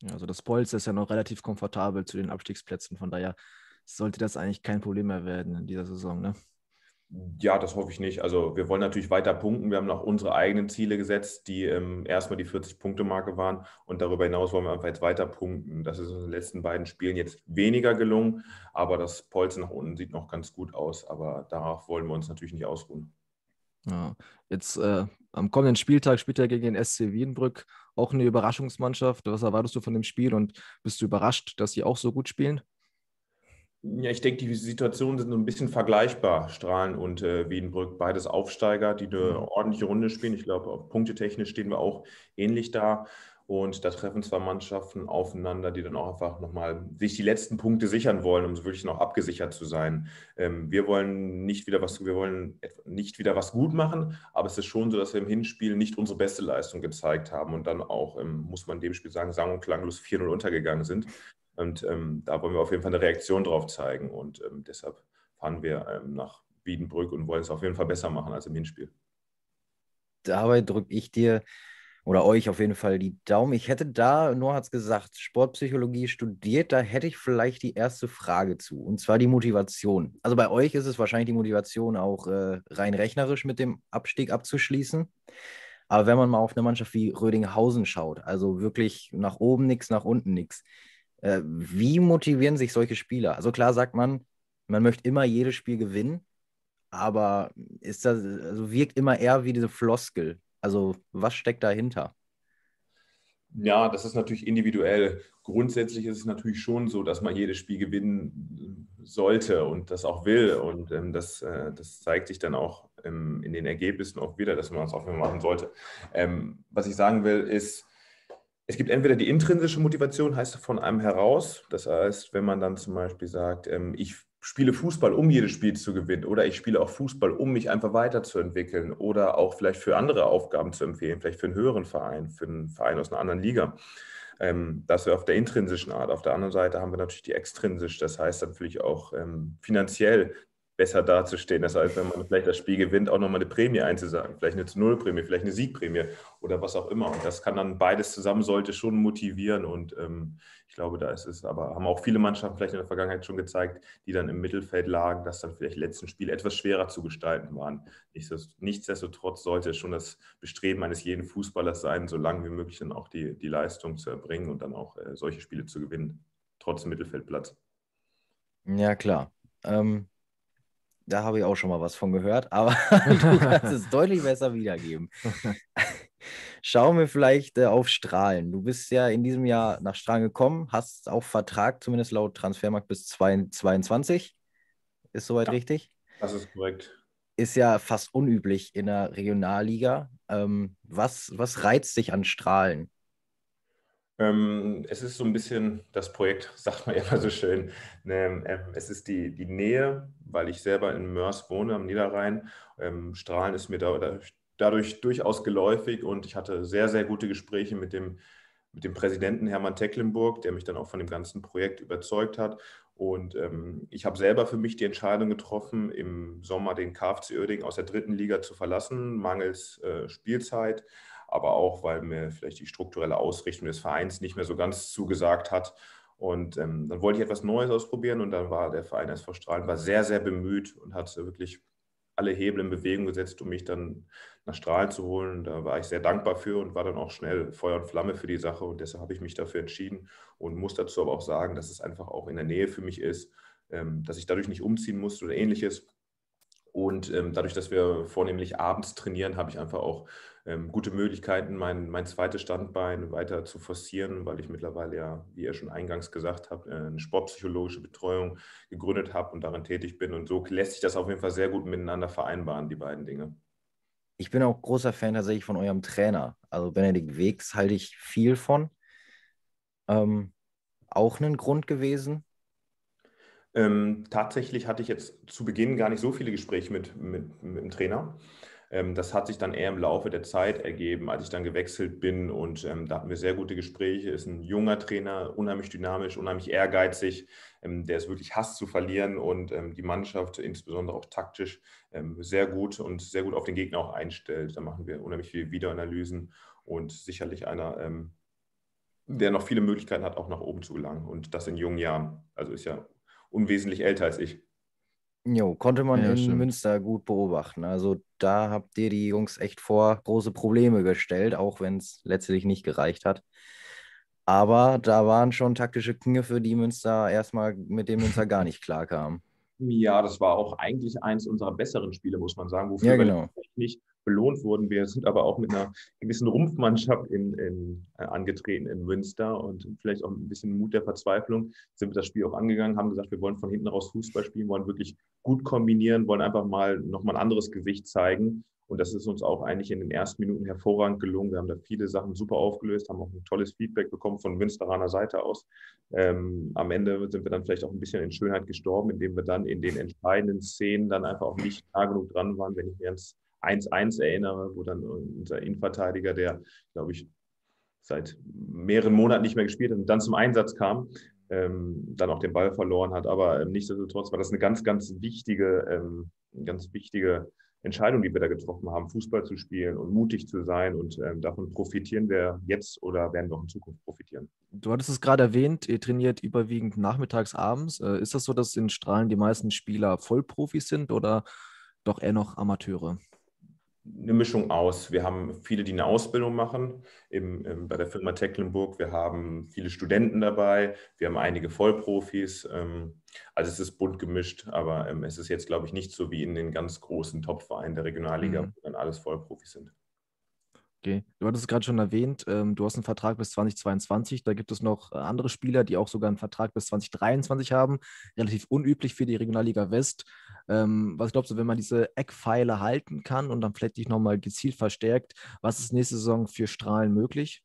Ja, also das Polster ist ja noch relativ komfortabel zu den Abstiegsplätzen. Von daher sollte das eigentlich kein Problem mehr werden in dieser Saison. Ne? Ja, das hoffe ich nicht. Also wir wollen natürlich weiter punkten. Wir haben noch unsere eigenen Ziele gesetzt, die ähm, erstmal die 40-Punkte-Marke waren. Und darüber hinaus wollen wir einfach jetzt weiter punkten. Das ist in den letzten beiden Spielen jetzt weniger gelungen, aber das Polster nach unten sieht noch ganz gut aus. Aber darauf wollen wir uns natürlich nicht ausruhen. Ja, jetzt äh, am kommenden Spieltag spielt er gegen den SC Wienbrück auch eine Überraschungsmannschaft. Was erwartest du von dem Spiel und bist du überrascht, dass sie auch so gut spielen? Ja, ich denke, die Situationen sind so ein bisschen vergleichbar, Strahlen und äh, Wiedenbrück. Beides Aufsteiger, die eine mhm. ordentliche Runde spielen. Ich glaube, punktetechnisch stehen wir auch ähnlich da. Und da treffen zwei Mannschaften aufeinander, die dann auch einfach nochmal sich die letzten Punkte sichern wollen, um wirklich noch abgesichert zu sein. Ähm, wir wollen nicht wieder was, wir wollen nicht wieder was gut machen, aber es ist schon so, dass wir im Hinspiel nicht unsere beste Leistung gezeigt haben und dann auch, ähm, muss man dem Spiel sagen, sang- und klanglos 4-0 untergegangen sind. Und ähm, da wollen wir auf jeden Fall eine Reaktion drauf zeigen. Und ähm, deshalb fahren wir ähm, nach Biedenbrück und wollen es auf jeden Fall besser machen als im Hinspiel. Dabei drücke ich dir oder euch auf jeden Fall die Daumen. Ich hätte da, Noah hat es gesagt, Sportpsychologie studiert, da hätte ich vielleicht die erste Frage zu, und zwar die Motivation. Also bei euch ist es wahrscheinlich die Motivation, auch äh, rein rechnerisch mit dem Abstieg abzuschließen. Aber wenn man mal auf eine Mannschaft wie Rödinghausen schaut, also wirklich nach oben nichts, nach unten nichts, äh, wie motivieren sich solche Spieler? Also klar sagt man, man möchte immer jedes Spiel gewinnen, aber ist das, also wirkt immer eher wie diese Floskel. Also was steckt dahinter? Ja, das ist natürlich individuell. Grundsätzlich ist es natürlich schon so, dass man jedes Spiel gewinnen sollte und das auch will. Und ähm, das, äh, das zeigt sich dann auch ähm, in den Ergebnissen auch wieder, dass man das auch immer machen sollte. Ähm, was ich sagen will, ist, es gibt entweder die intrinsische Motivation, heißt von einem heraus. Das heißt, wenn man dann zum Beispiel sagt, ähm, ich spiele Fußball, um jedes Spiel zu gewinnen, oder ich spiele auch Fußball, um mich einfach weiterzuentwickeln oder auch vielleicht für andere Aufgaben zu empfehlen, vielleicht für einen höheren Verein, für einen Verein aus einer anderen Liga. Ähm, das wäre auf der intrinsischen Art. Auf der anderen Seite haben wir natürlich die extrinsisch, das heißt natürlich auch ähm, finanziell besser dazustehen. Das heißt, wenn man vielleicht das Spiel gewinnt, auch nochmal eine Prämie einzusagen. Vielleicht eine Zu-Null-Prämie, vielleicht eine Siegprämie oder was auch immer. Und das kann dann beides zusammen, sollte schon motivieren. Und ähm, ich glaube, da ist es, aber haben auch viele Mannschaften vielleicht in der Vergangenheit schon gezeigt, die dann im Mittelfeld lagen, dass dann vielleicht letzten Spiel etwas schwerer zu gestalten waren. Nichtsdestotrotz sollte es schon das Bestreben eines jeden Fußballers sein, so lange wie möglich dann auch die, die Leistung zu erbringen und dann auch äh, solche Spiele zu gewinnen, trotz Mittelfeldplatz. Ja, klar. Ähm da habe ich auch schon mal was von gehört, aber du kannst es deutlich besser wiedergeben. Schauen wir vielleicht äh, auf Strahlen. Du bist ja in diesem Jahr nach Strahlen gekommen, hast auch Vertrag, zumindest laut Transfermarkt, bis 2022. Ist soweit ja, richtig? Das ist korrekt. Ist ja fast unüblich in der Regionalliga. Ähm, was, was reizt dich an Strahlen? Ähm, es ist so ein bisschen das Projekt, sagt man immer so schön. Ne, ähm, es ist die, die Nähe, weil ich selber in Mörs wohne, am Niederrhein. Ähm, Strahlen ist mir dadurch, dadurch durchaus geläufig und ich hatte sehr, sehr gute Gespräche mit dem, mit dem Präsidenten Hermann Tecklenburg, der mich dann auch von dem ganzen Projekt überzeugt hat. Und ich habe selber für mich die Entscheidung getroffen, im Sommer den KFC Oerding aus der dritten Liga zu verlassen, mangels äh, Spielzeit aber auch, weil mir vielleicht die strukturelle Ausrichtung des Vereins nicht mehr so ganz zugesagt hat. Und ähm, dann wollte ich etwas Neues ausprobieren und dann war der Verein SV Strahlen war sehr, sehr bemüht und hat wirklich alle Hebel in Bewegung gesetzt, um mich dann nach Strahlen zu holen. da war ich sehr dankbar für und war dann auch schnell Feuer und Flamme für die Sache. Und deshalb habe ich mich dafür entschieden und muss dazu aber auch sagen, dass es einfach auch in der Nähe für mich ist, ähm, dass ich dadurch nicht umziehen musste oder ähnliches. Und ähm, dadurch, dass wir vornehmlich abends trainieren, habe ich einfach auch ähm, gute Möglichkeiten, mein, mein zweites Standbein weiter zu forcieren, weil ich mittlerweile ja, wie ihr schon eingangs gesagt habt, äh, eine sportpsychologische Betreuung gegründet habe und darin tätig bin. Und so lässt sich das auf jeden Fall sehr gut miteinander vereinbaren, die beiden Dinge. Ich bin auch großer Fan tatsächlich von eurem Trainer. Also Benedikt Wegs halte ich viel von. Ähm, auch ein Grund gewesen, ähm, tatsächlich hatte ich jetzt zu Beginn gar nicht so viele Gespräche mit, mit, mit dem Trainer. Ähm, das hat sich dann eher im Laufe der Zeit ergeben, als ich dann gewechselt bin. Und ähm, da hatten wir sehr gute Gespräche. Ist ein junger Trainer, unheimlich dynamisch, unheimlich ehrgeizig. Ähm, der es wirklich Hass zu verlieren und ähm, die Mannschaft, insbesondere auch taktisch, ähm, sehr gut und sehr gut auf den Gegner auch einstellt. Da machen wir unheimlich viele Videoanalysen und sicherlich einer, der noch viele Möglichkeiten hat, auch nach oben zu gelangen. Und das in jungen Jahren. Also ist ja unwesentlich älter als ich. Jo, konnte man ja, in stimmt. Münster gut beobachten. Also da habt ihr die Jungs echt vor große Probleme gestellt, auch wenn es letztlich nicht gereicht hat. Aber da waren schon taktische Kniffe, die Münster erstmal mit dem Münster gar nicht klarkamen. Ja, das war auch eigentlich eins unserer besseren Spiele, muss man sagen, wofür ja, genau. wir nicht belohnt wurden. Wir sind aber auch mit einer gewissen Rumpfmannschaft in, in, äh, angetreten in Münster und vielleicht auch ein bisschen Mut der Verzweiflung sind wir das Spiel auch angegangen, haben gesagt, wir wollen von hinten raus Fußball spielen, wollen wirklich gut kombinieren, wollen einfach mal nochmal ein anderes Gesicht zeigen. Und das ist uns auch eigentlich in den ersten Minuten hervorragend gelungen. Wir haben da viele Sachen super aufgelöst, haben auch ein tolles Feedback bekommen von Münsteraner Seite aus. Ähm, am Ende sind wir dann vielleicht auch ein bisschen in Schönheit gestorben, indem wir dann in den entscheidenden Szenen dann einfach auch nicht nah genug dran waren, wenn ich mir jetzt 1-1 erinnere, wo dann unser Innenverteidiger, der, glaube ich, seit mehreren Monaten nicht mehr gespielt hat und dann zum Einsatz kam, ähm, dann auch den Ball verloren hat. Aber ähm, nichtsdestotrotz war das eine ganz, ganz wichtige, ähm, ganz wichtige Entscheidung, die wir da getroffen haben, Fußball zu spielen und mutig zu sein. Und ähm, davon profitieren wir jetzt oder werden wir auch in Zukunft profitieren. Du hattest es gerade erwähnt, ihr trainiert überwiegend nachmittags, abends. Äh, ist das so, dass in Strahlen die meisten Spieler Vollprofis sind oder doch eher noch Amateure? eine Mischung aus. Wir haben viele, die eine Ausbildung machen im, im, bei der Firma Tecklenburg. Wir haben viele Studenten dabei. Wir haben einige Vollprofis. Ähm, also es ist bunt gemischt, aber ähm, es ist jetzt, glaube ich, nicht so wie in den ganz großen Top-Vereinen der Regionalliga, mhm. wo dann alles Vollprofis sind. Okay. Du hattest es gerade schon erwähnt, ähm, du hast einen Vertrag bis 2022. Da gibt es noch äh, andere Spieler, die auch sogar einen Vertrag bis 2023 haben. Relativ unüblich für die Regionalliga West. Ähm, was glaubst du, wenn man diese Eckpfeile halten kann und dann vielleicht dich nochmal gezielt verstärkt, was ist nächste Saison für Strahlen möglich?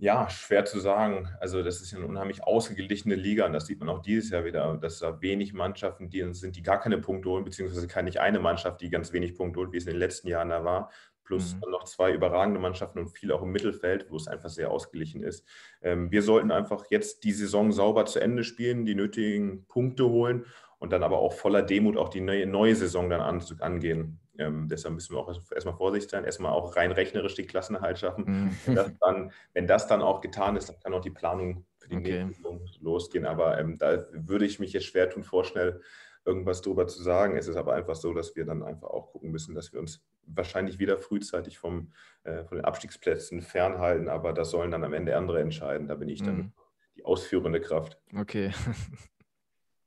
Ja, schwer zu sagen. Also das ist eine unheimlich ausgeglichene Liga und das sieht man auch dieses Jahr wieder, dass da wenig Mannschaften die sind, die gar keine Punkte holen, beziehungsweise kann nicht eine Mannschaft, die ganz wenig Punkte holt, wie es in den letzten Jahren da war, plus mhm. noch zwei überragende Mannschaften und viel auch im Mittelfeld, wo es einfach sehr ausgeglichen ist. Ähm, wir sollten einfach jetzt die Saison sauber zu Ende spielen, die nötigen Punkte holen und dann aber auch voller Demut auch die neue, neue Saison dann an, angehen. Ähm, deshalb müssen wir auch erstmal vorsichtig sein, erstmal auch rein rechnerisch den Klassenerhalt schaffen. Mhm. wenn, das dann, wenn das dann auch getan ist, dann kann auch die Planung für die okay. nächste Saison losgehen. Aber ähm, da würde ich mich jetzt schwer tun, vorschnell irgendwas drüber zu sagen. Es ist aber einfach so, dass wir dann einfach auch gucken müssen, dass wir uns wahrscheinlich wieder frühzeitig vom, äh, von den Abstiegsplätzen fernhalten. Aber das sollen dann am Ende andere entscheiden. Da bin ich dann mhm. die ausführende Kraft. Okay.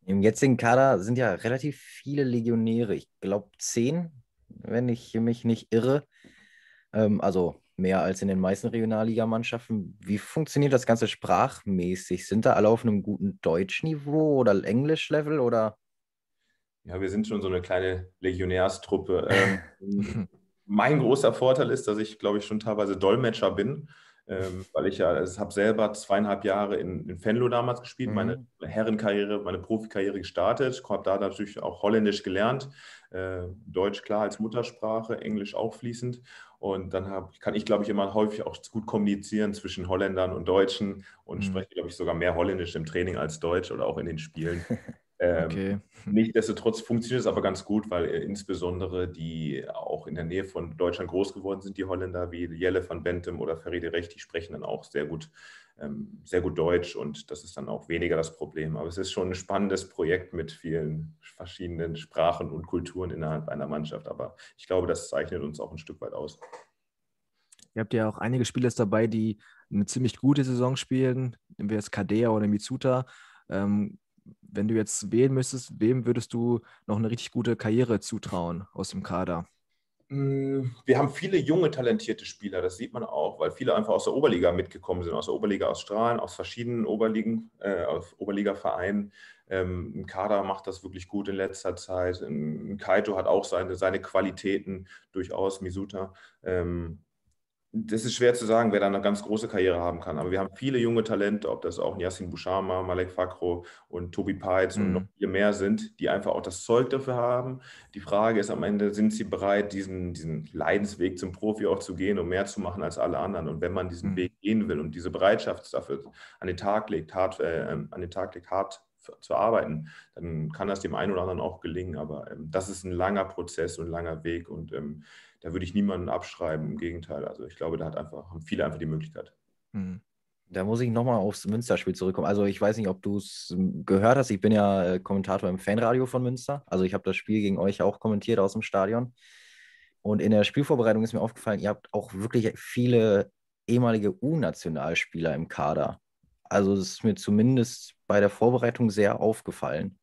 Im jetzigen Kader sind ja relativ viele Legionäre. Ich glaube zehn, wenn ich mich nicht irre. Ähm, also mehr als in den meisten Regionalligamannschaften. Wie funktioniert das Ganze sprachmäßig? Sind da alle auf einem guten Deutschniveau oder Englisch-Level oder? Ja, wir sind schon so eine kleine Legionärstruppe. ähm, mein großer Vorteil ist, dass ich, glaube ich, schon teilweise Dolmetscher bin ähm, weil ich ja, also ich habe selber zweieinhalb Jahre in, in Venlo damals gespielt, mhm. meine Herrenkarriere, meine Profikarriere gestartet, habe da natürlich auch Holländisch gelernt, äh, Deutsch klar als Muttersprache, Englisch auch fließend und dann hab, kann ich, glaube ich, immer häufig auch gut kommunizieren zwischen Holländern und Deutschen und mhm. spreche, glaube ich, sogar mehr Holländisch im Training als Deutsch oder auch in den Spielen. Ähm, okay. Hm. Nichtsdestotrotz funktioniert es aber ganz gut, weil äh, insbesondere die auch in der Nähe von Deutschland groß geworden sind, die Holländer wie Jelle van Bentum oder Feride Recht, die sprechen dann auch sehr gut, ähm, sehr gut Deutsch und das ist dann auch weniger das Problem. Aber es ist schon ein spannendes Projekt mit vielen verschiedenen Sprachen und Kulturen innerhalb einer Mannschaft. Aber ich glaube, das zeichnet uns auch ein Stück weit aus. Ihr habt ja auch einige Spieler dabei, die eine ziemlich gute Saison spielen, nehmen wir jetzt Kadea oder Mitsuta. Ähm, wenn du jetzt wählen müsstest, wem würdest du noch eine richtig gute Karriere zutrauen aus dem Kader? Mm, wir haben viele junge, talentierte Spieler, das sieht man auch, weil viele einfach aus der Oberliga mitgekommen sind, aus der Oberliga Australien, aus verschiedenen Oberligen, äh, aus Oberliga-Vereinen. Ähm, ein Kader macht das wirklich gut in letzter Zeit. Ein Kaito hat auch seine, seine Qualitäten durchaus, Misuta. Ähm, das ist schwer zu sagen, wer da eine ganz große Karriere haben kann. Aber wir haben viele junge Talente, ob das auch Yassin Bouchama, Malek Fakro und Tobi Peitz mhm. und noch mhm. viele mehr sind, die einfach auch das Zeug dafür haben. Die Frage ist am Ende, sind sie bereit, diesen, diesen Leidensweg zum Profi auch zu gehen und mehr zu machen als alle anderen? Und wenn man diesen mhm. Weg gehen will und diese Bereitschaft dafür an den Tag legt, hart, äh, ähm, an den Tag legt, hart zu arbeiten, dann kann das dem einen oder anderen auch gelingen. Aber ähm, das ist ein langer Prozess und ein langer Weg und ähm, da würde ich niemanden abschreiben. Im Gegenteil. Also ich glaube, da hat einfach, haben viele einfach die Möglichkeit. Mhm. Da muss ich nochmal aufs Münsterspiel zurückkommen. Also ich weiß nicht, ob du es ähm, gehört hast. Ich bin ja äh, Kommentator im Fanradio von Münster. Also ich habe das Spiel gegen euch auch kommentiert aus dem Stadion. Und in der Spielvorbereitung ist mir aufgefallen, ihr habt auch wirklich viele ehemalige U-Nationalspieler im Kader. Also es ist mir zumindest bei der Vorbereitung sehr aufgefallen.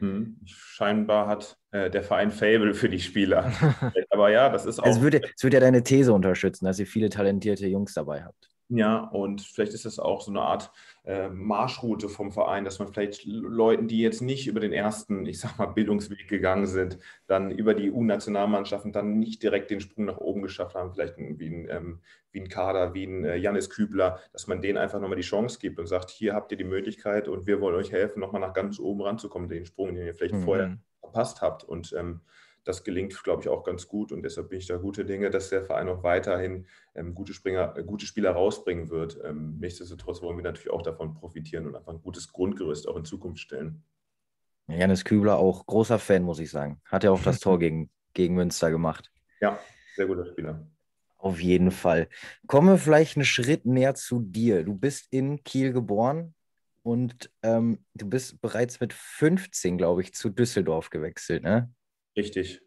Mhm. Scheinbar hat äh, der Verein Fable für die Spieler. Aber ja, das ist also auch. Es würde, es würde ja deine These unterstützen, dass ihr viele talentierte Jungs dabei habt. Ja, und vielleicht ist das auch so eine Art äh, Marschroute vom Verein, dass man vielleicht Leuten, die jetzt nicht über den ersten, ich sag mal, Bildungsweg gegangen sind, dann über die U-Nationalmannschaften dann nicht direkt den Sprung nach oben geschafft haben, vielleicht wie, ein, ähm, wie ein Kader, wie ein äh, Janis Kübler, dass man denen einfach nochmal die Chance gibt und sagt, hier habt ihr die Möglichkeit und wir wollen euch helfen, nochmal nach ganz oben ranzukommen, den Sprung, den ihr vielleicht mhm. vorher verpasst habt. Und ähm, das gelingt, glaube ich, auch ganz gut. Und deshalb bin ich da gute Dinge, dass der Verein auch weiterhin ähm, gute, Springer, äh, gute Spieler rausbringen wird. Ähm, nichtsdestotrotz wollen wir natürlich auch davon profitieren und einfach ein gutes Grundgerüst auch in Zukunft stellen. Janis Kübler auch großer Fan, muss ich sagen. Hat ja auch das Tor gegen, gegen Münster gemacht. Ja, sehr guter Spieler. Auf jeden Fall. Kommen wir vielleicht einen Schritt näher zu dir. Du bist in Kiel geboren und ähm, du bist bereits mit 15, glaube ich, zu Düsseldorf gewechselt, ne? Richtig.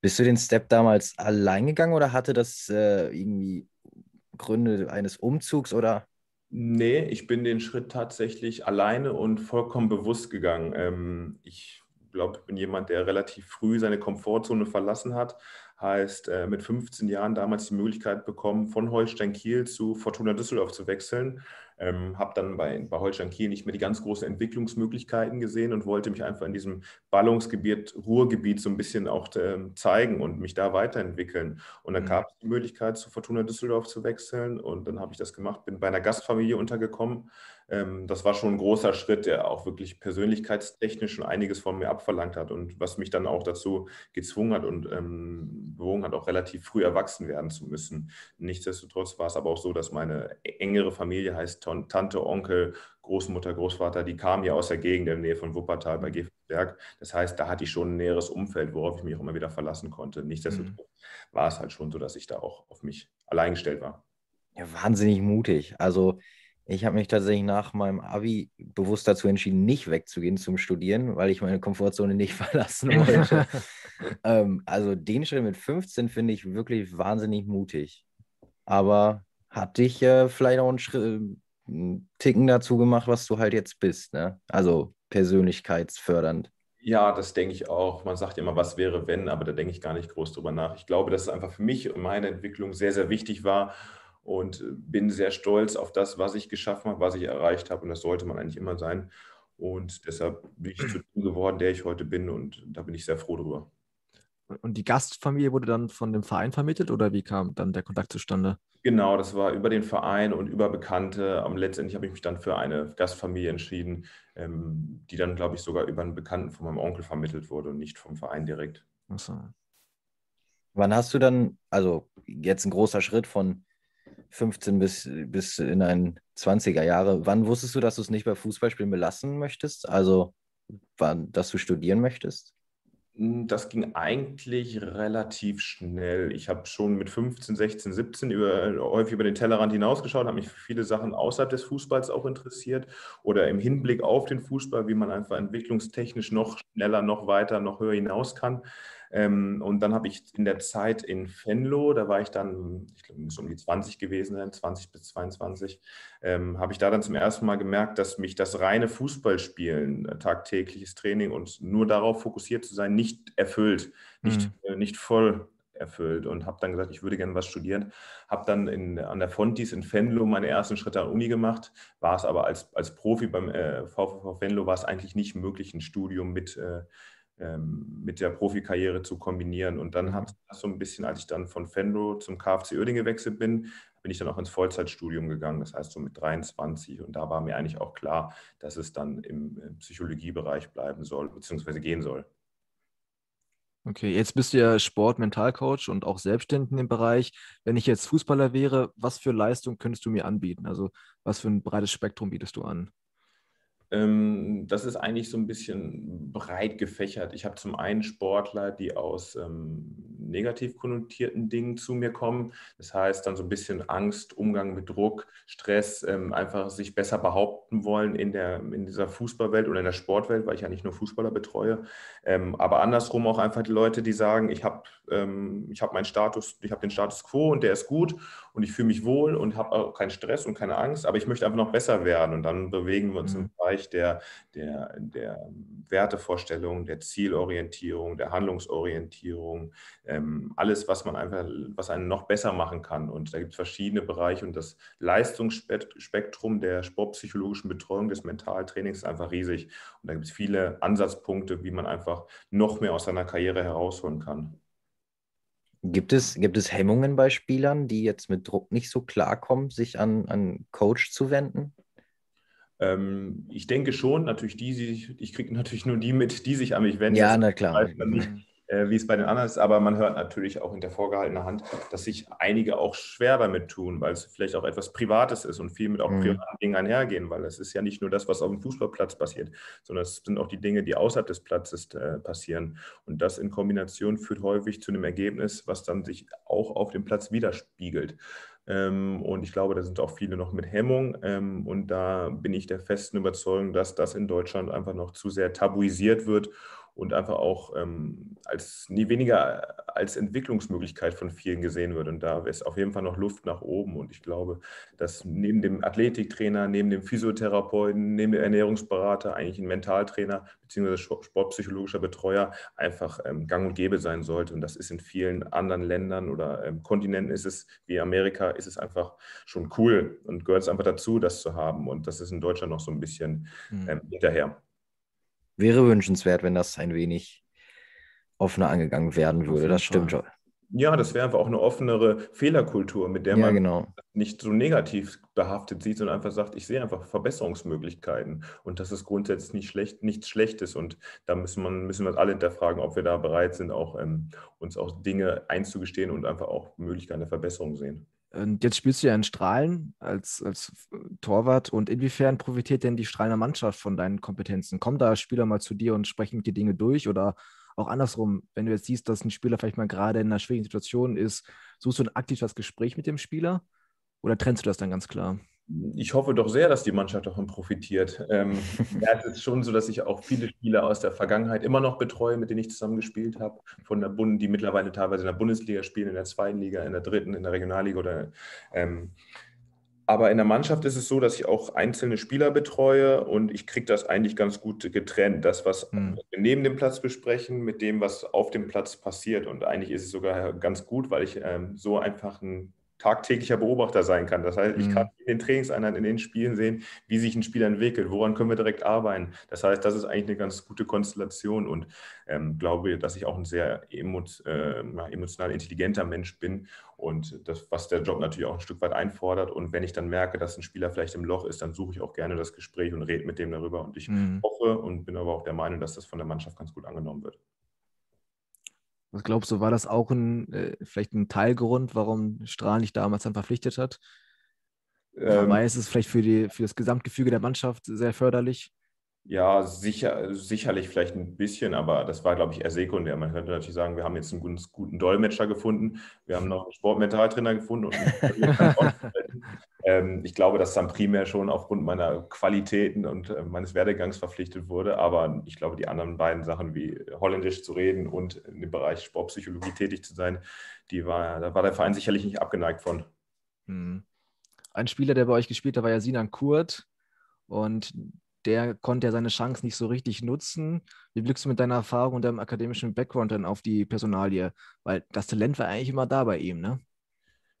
Bist du den Step damals allein gegangen oder hatte das äh, irgendwie Gründe eines Umzugs oder? Nee, ich bin den Schritt tatsächlich alleine und vollkommen bewusst gegangen. Ähm, ich glaube, ich bin jemand, der relativ früh seine Komfortzone verlassen hat Heißt, äh, mit 15 Jahren damals die Möglichkeit bekommen, von Holstein Kiel zu Fortuna Düsseldorf zu wechseln. Ähm, habe dann bei, bei Holstein Kiel nicht mehr die ganz großen Entwicklungsmöglichkeiten gesehen und wollte mich einfach in diesem Ballungsgebiet, Ruhrgebiet so ein bisschen auch äh, zeigen und mich da weiterentwickeln. Und dann mhm. gab es die Möglichkeit, zu Fortuna Düsseldorf zu wechseln und dann habe ich das gemacht, bin bei einer Gastfamilie untergekommen. Ähm, das war schon ein großer Schritt, der auch wirklich persönlichkeitstechnisch schon einiges von mir abverlangt hat und was mich dann auch dazu gezwungen hat und ähm, bewogen hat, auch relativ früh erwachsen werden zu müssen. Nichtsdestotrotz war es aber auch so, dass meine engere Familie heißt Tante, Onkel, Großmutter, Großvater, die kamen ja aus der Gegend in der Nähe von Wuppertal bei Gefenberg. Das heißt, da hatte ich schon ein näheres Umfeld, worauf ich mich auch immer wieder verlassen konnte. Nichtsdestotrotz mhm. war es halt schon so, dass ich da auch auf mich allein gestellt war. Ja, wahnsinnig mutig. Also ich habe mich tatsächlich nach meinem Abi bewusst dazu entschieden, nicht wegzugehen zum Studieren, weil ich meine Komfortzone nicht verlassen wollte. ähm, also den Schritt mit 15 finde ich wirklich wahnsinnig mutig. Aber hat dich äh, vielleicht auch einen, Schritt, einen Ticken dazu gemacht, was du halt jetzt bist, ne? Also persönlichkeitsfördernd. Ja, das denke ich auch. Man sagt ja immer, was wäre, wenn, aber da denke ich gar nicht groß drüber nach. Ich glaube, dass es einfach für mich und meine Entwicklung sehr, sehr wichtig war, und äh, bin sehr stolz auf das, was ich geschaffen habe, was ich erreicht habe. Und das sollte man eigentlich immer sein. Und deshalb bin ich zu dem geworden, der ich heute bin. Und da bin ich sehr froh drüber. Und die Gastfamilie wurde dann von dem Verein vermittelt oder wie kam dann der Kontakt zustande? Genau, das war über den Verein und über Bekannte. Aber letztendlich habe ich mich dann für eine Gastfamilie entschieden, ähm, die dann, glaube ich, sogar über einen Bekannten von meinem Onkel vermittelt wurde und nicht vom Verein direkt. Achso. Wann hast du dann, also jetzt ein großer Schritt von 15 bis, bis in ein 20er Jahre. Wann wusstest du, dass du es nicht bei Fußballspielen belassen möchtest? Also, wann, dass du studieren möchtest? Hm, das ging eigentlich relativ schnell. Ich habe schon mit 15, 16, 17 über, häufig über den Tellerrand hinausgeschaut, habe mich für viele Sachen außerhalb des Fußballs auch interessiert oder im Hinblick auf den Fußball, wie man einfach entwicklungstechnisch noch schneller, noch weiter, noch höher hinaus kann. Ähm, und dann habe ich in der Zeit in Venlo, da war ich dann, ich glaube, muss um die 20 gewesen sein, 20 bis 22, ähm, habe ich da dann zum ersten Mal gemerkt, dass mich das reine Fußballspielen, äh, tagtägliches Training und nur darauf fokussiert zu sein, nicht erfüllt, nicht, mhm. äh, nicht voll erfüllt und habe dann gesagt, ich würde gerne was studieren. Habe dann in, an der Fontis in Venlo meine ersten Schritte an der Uni gemacht, war es aber als, als Profi beim äh, VVV Venlo war es eigentlich nicht möglich, ein Studium mit, äh, ähm, mit der Profikarriere zu kombinieren. Und dann mhm. habe ich das so ein bisschen, als ich dann von Fenro zum KFC Oerding gewechselt bin, bin ich dann auch ins Vollzeitstudium gegangen, das heißt so mit 23. Und da war mir eigentlich auch klar, dass es dann im äh, Psychologiebereich bleiben soll, beziehungsweise gehen soll. Okay, jetzt bist du ja Sport-Mentalcoach und auch selbstständig in dem Bereich. Wenn ich jetzt Fußballer wäre, was für Leistung könntest du mir anbieten? Also was für ein breites Spektrum bietest du an? Ähm, das ist eigentlich so ein bisschen breit gefächert. Ich habe zum einen Sportler, die aus ähm, negativ konnotierten Dingen zu mir kommen. Das heißt, dann so ein bisschen Angst, Umgang mit Druck, Stress, ähm, einfach sich besser behaupten wollen in, der, in dieser Fußballwelt oder in der Sportwelt, weil ich ja nicht nur Fußballer betreue. Ähm, aber andersrum auch einfach die Leute, die sagen, ich habe ähm, hab meinen Status, ich habe den Status quo und der ist gut und ich fühle mich wohl und habe auch keinen Stress und keine Angst, aber ich möchte einfach noch besser werden. Und dann bewegen wir uns mhm. im Bereich der, der, der Wertevorstellung, der Zielorientierung, der Handlungsorientierung, ähm, alles, was man einfach, was einen noch besser machen kann. Und da gibt es verschiedene Bereiche und das Leistungsspektrum der sportpsychologischen Betreuung des Mentaltrainings ist einfach riesig. Und da gibt es viele Ansatzpunkte, wie man einfach noch mehr aus seiner Karriere herausholen kann. Gibt es, gibt es Hemmungen bei Spielern, die jetzt mit Druck nicht so klarkommen, sich an, an Coach zu wenden? Ähm, ich denke schon, natürlich die, die ich kriege natürlich nur die mit, die sich an mich wenden. Ja, na klar. Dann nicht mhm. Äh, wie es bei den anderen ist. Aber man hört natürlich auch hinter vorgehaltener Hand, dass sich einige auch schwer damit tun, weil es vielleicht auch etwas Privates ist und viel mit auch mhm. privaten Dingen einhergehen, weil es ist ja nicht nur das, was auf dem Fußballplatz passiert, sondern es sind auch die Dinge, die außerhalb des Platzes äh, passieren. Und das in Kombination führt häufig zu einem Ergebnis, was dann sich auch auf dem Platz widerspiegelt. Ähm, und ich glaube, da sind auch viele noch mit Hemmung. Ähm, und da bin ich der festen Überzeugung, dass das in Deutschland einfach noch zu sehr tabuisiert wird und einfach auch ähm, als nie weniger als Entwicklungsmöglichkeit von vielen gesehen wird. Und da ist auf jeden Fall noch Luft nach oben. Und ich glaube, dass neben dem Athletiktrainer, neben dem Physiotherapeuten, neben dem Ernährungsberater eigentlich ein Mentaltrainer bzw. sportpsychologischer Betreuer einfach ähm, gang und gäbe sein sollte. Und das ist in vielen anderen Ländern oder ähm, Kontinenten ist es, wie Amerika, ist es einfach schon cool und gehört es einfach dazu, das zu haben. Und das ist in Deutschland noch so ein bisschen hm. ähm, hinterher wäre wünschenswert, wenn das ein wenig offener angegangen werden würde. Das stimmt schon. Ja, das wäre einfach auch eine offenere Fehlerkultur, mit der ja, man genau. nicht so negativ behaftet sieht, sondern einfach sagt, ich sehe einfach Verbesserungsmöglichkeiten und das ist grundsätzlich nicht schlecht, nichts Schlechtes und da müssen, man, müssen wir alle hinterfragen, ob wir da bereit sind, auch ähm, uns auch Dinge einzugestehen und einfach auch Möglichkeiten der Verbesserung sehen. Und jetzt spielst du ja in Strahlen als, als äh, Torwart. Und inwiefern profitiert denn die Strahlener Mannschaft von deinen Kompetenzen? Kommen da Spieler mal zu dir und sprechen die Dinge durch? Oder auch andersrum, wenn du jetzt siehst, dass ein Spieler vielleicht mal gerade in einer schwierigen Situation ist, suchst du ein aktives Gespräch mit dem Spieler? Oder trennst du das dann ganz klar? ich hoffe doch sehr, dass die Mannschaft davon profitiert. Ähm, ja, es ist schon so, dass ich auch viele Spieler aus der Vergangenheit immer noch betreue, mit denen ich zusammen gespielt habe, von der Bund, die mittlerweile teilweise in der Bundesliga spielen, in der zweiten Liga, in der dritten, in der Regionalliga oder ähm, aber in der Mannschaft ist es so, dass ich auch einzelne Spieler betreue und ich kriege das eigentlich ganz gut getrennt. Das, was mhm. wir neben dem Platz besprechen, mit dem, was auf dem Platz passiert. Und eigentlich ist es sogar ganz gut, weil ich ähm, so einfach ein tagtäglicher Beobachter sein kann. Das heißt, ich mhm. kann in den Trainingseinheiten, in den Spielen sehen, wie sich ein Spieler entwickelt, woran können wir direkt arbeiten. Das heißt, das ist eigentlich eine ganz gute Konstellation und ähm, glaube, dass ich auch ein sehr emot, äh, emotional intelligenter Mensch bin und das, was der Job natürlich auch ein Stück weit einfordert. Und wenn ich dann merke, dass ein Spieler vielleicht im Loch ist, dann suche ich auch gerne das Gespräch und rede mit dem darüber. Und ich mhm. hoffe und bin aber auch der Meinung, dass das von der Mannschaft ganz gut angenommen wird. Was glaubst du, war das auch ein, äh, vielleicht ein Teilgrund, warum Strahl nicht damals dann verpflichtet hat? Ähm, Weil es vielleicht für, die, für das Gesamtgefüge der Mannschaft sehr förderlich. Ja, sicher, sicherlich vielleicht ein bisschen, aber das war, glaube ich, eher sekundär. Man könnte natürlich sagen, wir haben jetzt einen guten, guten Dolmetscher gefunden, wir haben noch einen Sportmentaltrainer gefunden und Ähm, ich glaube, dass dann primär schon aufgrund meiner Qualitäten und äh, meines Werdegangs verpflichtet wurde. Aber ich glaube, die anderen beiden Sachen wie Holländisch zu reden und im Bereich Sportpsychologie tätig zu sein, die war, da war der Verein sicherlich nicht abgeneigt von. Hm. Ein Spieler, der bei euch gespielt hat, war ja Sinan Kurt. Und der konnte ja seine Chance nicht so richtig nutzen. Wie blickst du mit deiner Erfahrung und deinem akademischen Background dann auf die Personalie? Weil das Talent war eigentlich immer da bei ihm, ne?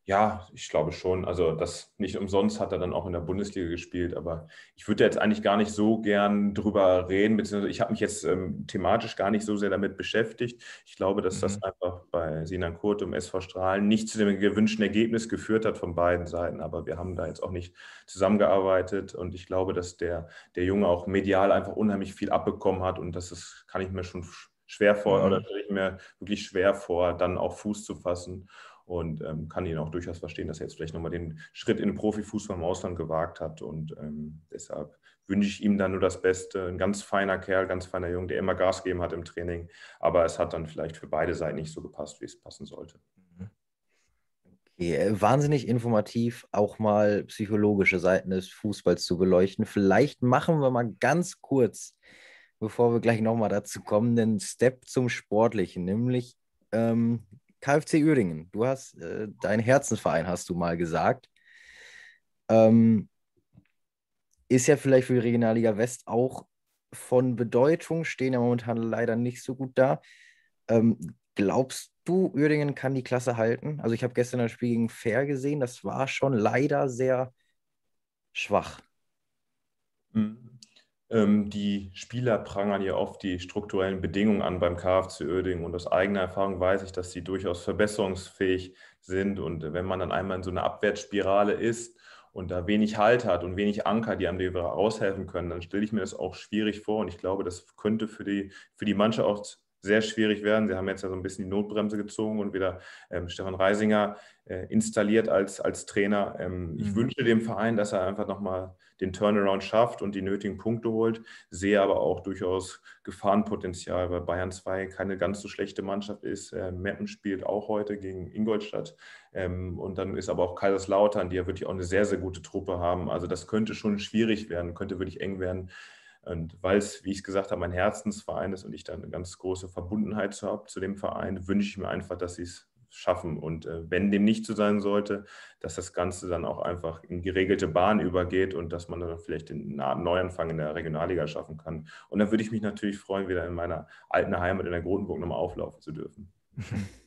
Ja, ich glaube schon. Also das nicht umsonst hat er dann auch in der Bundesliga gespielt, aber ich würde jetzt eigentlich gar nicht so gern drüber reden, beziehungsweise ich habe mich jetzt ähm, thematisch gar nicht so sehr damit beschäftigt. Ich glaube, dass mhm. das einfach bei Sinan Kurt und SV Strahlen nicht zu dem gewünschten Ergebnis geführt hat von beiden Seiten, aber wir haben da jetzt auch nicht zusammengearbeitet und ich glaube, dass der, der Junge auch medial einfach unheimlich viel abbekommen hat und das ist, kann ich mir schon schwer vor, mhm. oder stelle ich mir wirklich schwer vor, dann auch Fuß zu fassen und ähm, kann ihn auch durchaus verstehen, dass er jetzt vielleicht nochmal den Schritt in den Profifußball im Ausland gewagt hat. Und ähm, deshalb wünsche ich ihm dann nur das Beste. Ein ganz feiner Kerl, ganz feiner Junge, der immer Gas gegeben hat im Training. Aber es hat dann vielleicht für beide Seiten nicht so gepasst, wie es passen sollte. Mhm. Okay. Äh, wahnsinnig informativ, auch mal psychologische Seiten des Fußballs zu beleuchten. Vielleicht machen wir mal ganz kurz, bevor wir gleich nochmal dazu kommen, einen Step zum Sportlichen, nämlich ähm, KfC Uerdingen, du hast äh, dein Herzensverein, hast du mal gesagt. Ähm, ist ja vielleicht für die Regionalliga West auch von Bedeutung, stehen ja momentan leider nicht so gut da. Ähm, glaubst du, Uerdingen kann die Klasse halten? Also ich habe gestern das Spiel gegen Fair gesehen, das war schon leider sehr schwach. Mhm. Ähm, die Spieler prangern ja oft die strukturellen Bedingungen an beim KFC Oerding und aus eigener Erfahrung weiß ich, dass sie durchaus verbesserungsfähig sind. Und wenn man dann einmal in so einer Abwärtsspirale ist und da wenig Halt hat und wenig Anker, die einem raushelfen können, dann stelle ich mir das auch schwierig vor. Und ich glaube, das könnte für die, für die Mannschaft auch sehr schwierig werden. Sie haben jetzt ja so ein bisschen die Notbremse gezogen und wieder ähm, Stefan Reisinger äh, installiert als, als Trainer. Ähm, mhm. Ich wünsche dem Verein, dass er einfach nochmal den Turnaround schafft und die nötigen Punkte holt, sehe aber auch durchaus Gefahrenpotenzial, weil Bayern 2 keine ganz so schlechte Mannschaft ist. Äh, Meppen spielt auch heute gegen Ingolstadt. Ähm, und dann ist aber auch Kaiserslautern, die ja wirklich auch eine sehr, sehr gute Truppe haben. Also das könnte schon schwierig werden, könnte wirklich eng werden. Und weil es, wie ich es gesagt habe, mein Herzensverein ist und ich da eine ganz große Verbundenheit zu habe zu dem Verein, wünsche ich mir einfach, dass sie es schaffen. Und äh, wenn dem nicht so sein sollte, dass das Ganze dann auch einfach in geregelte Bahn übergeht und dass man dann vielleicht einen Neuanfang in der Regionalliga schaffen kann. Und dann würde ich mich natürlich freuen, wieder in meiner alten Heimat in der Grotenburg nochmal auflaufen zu dürfen.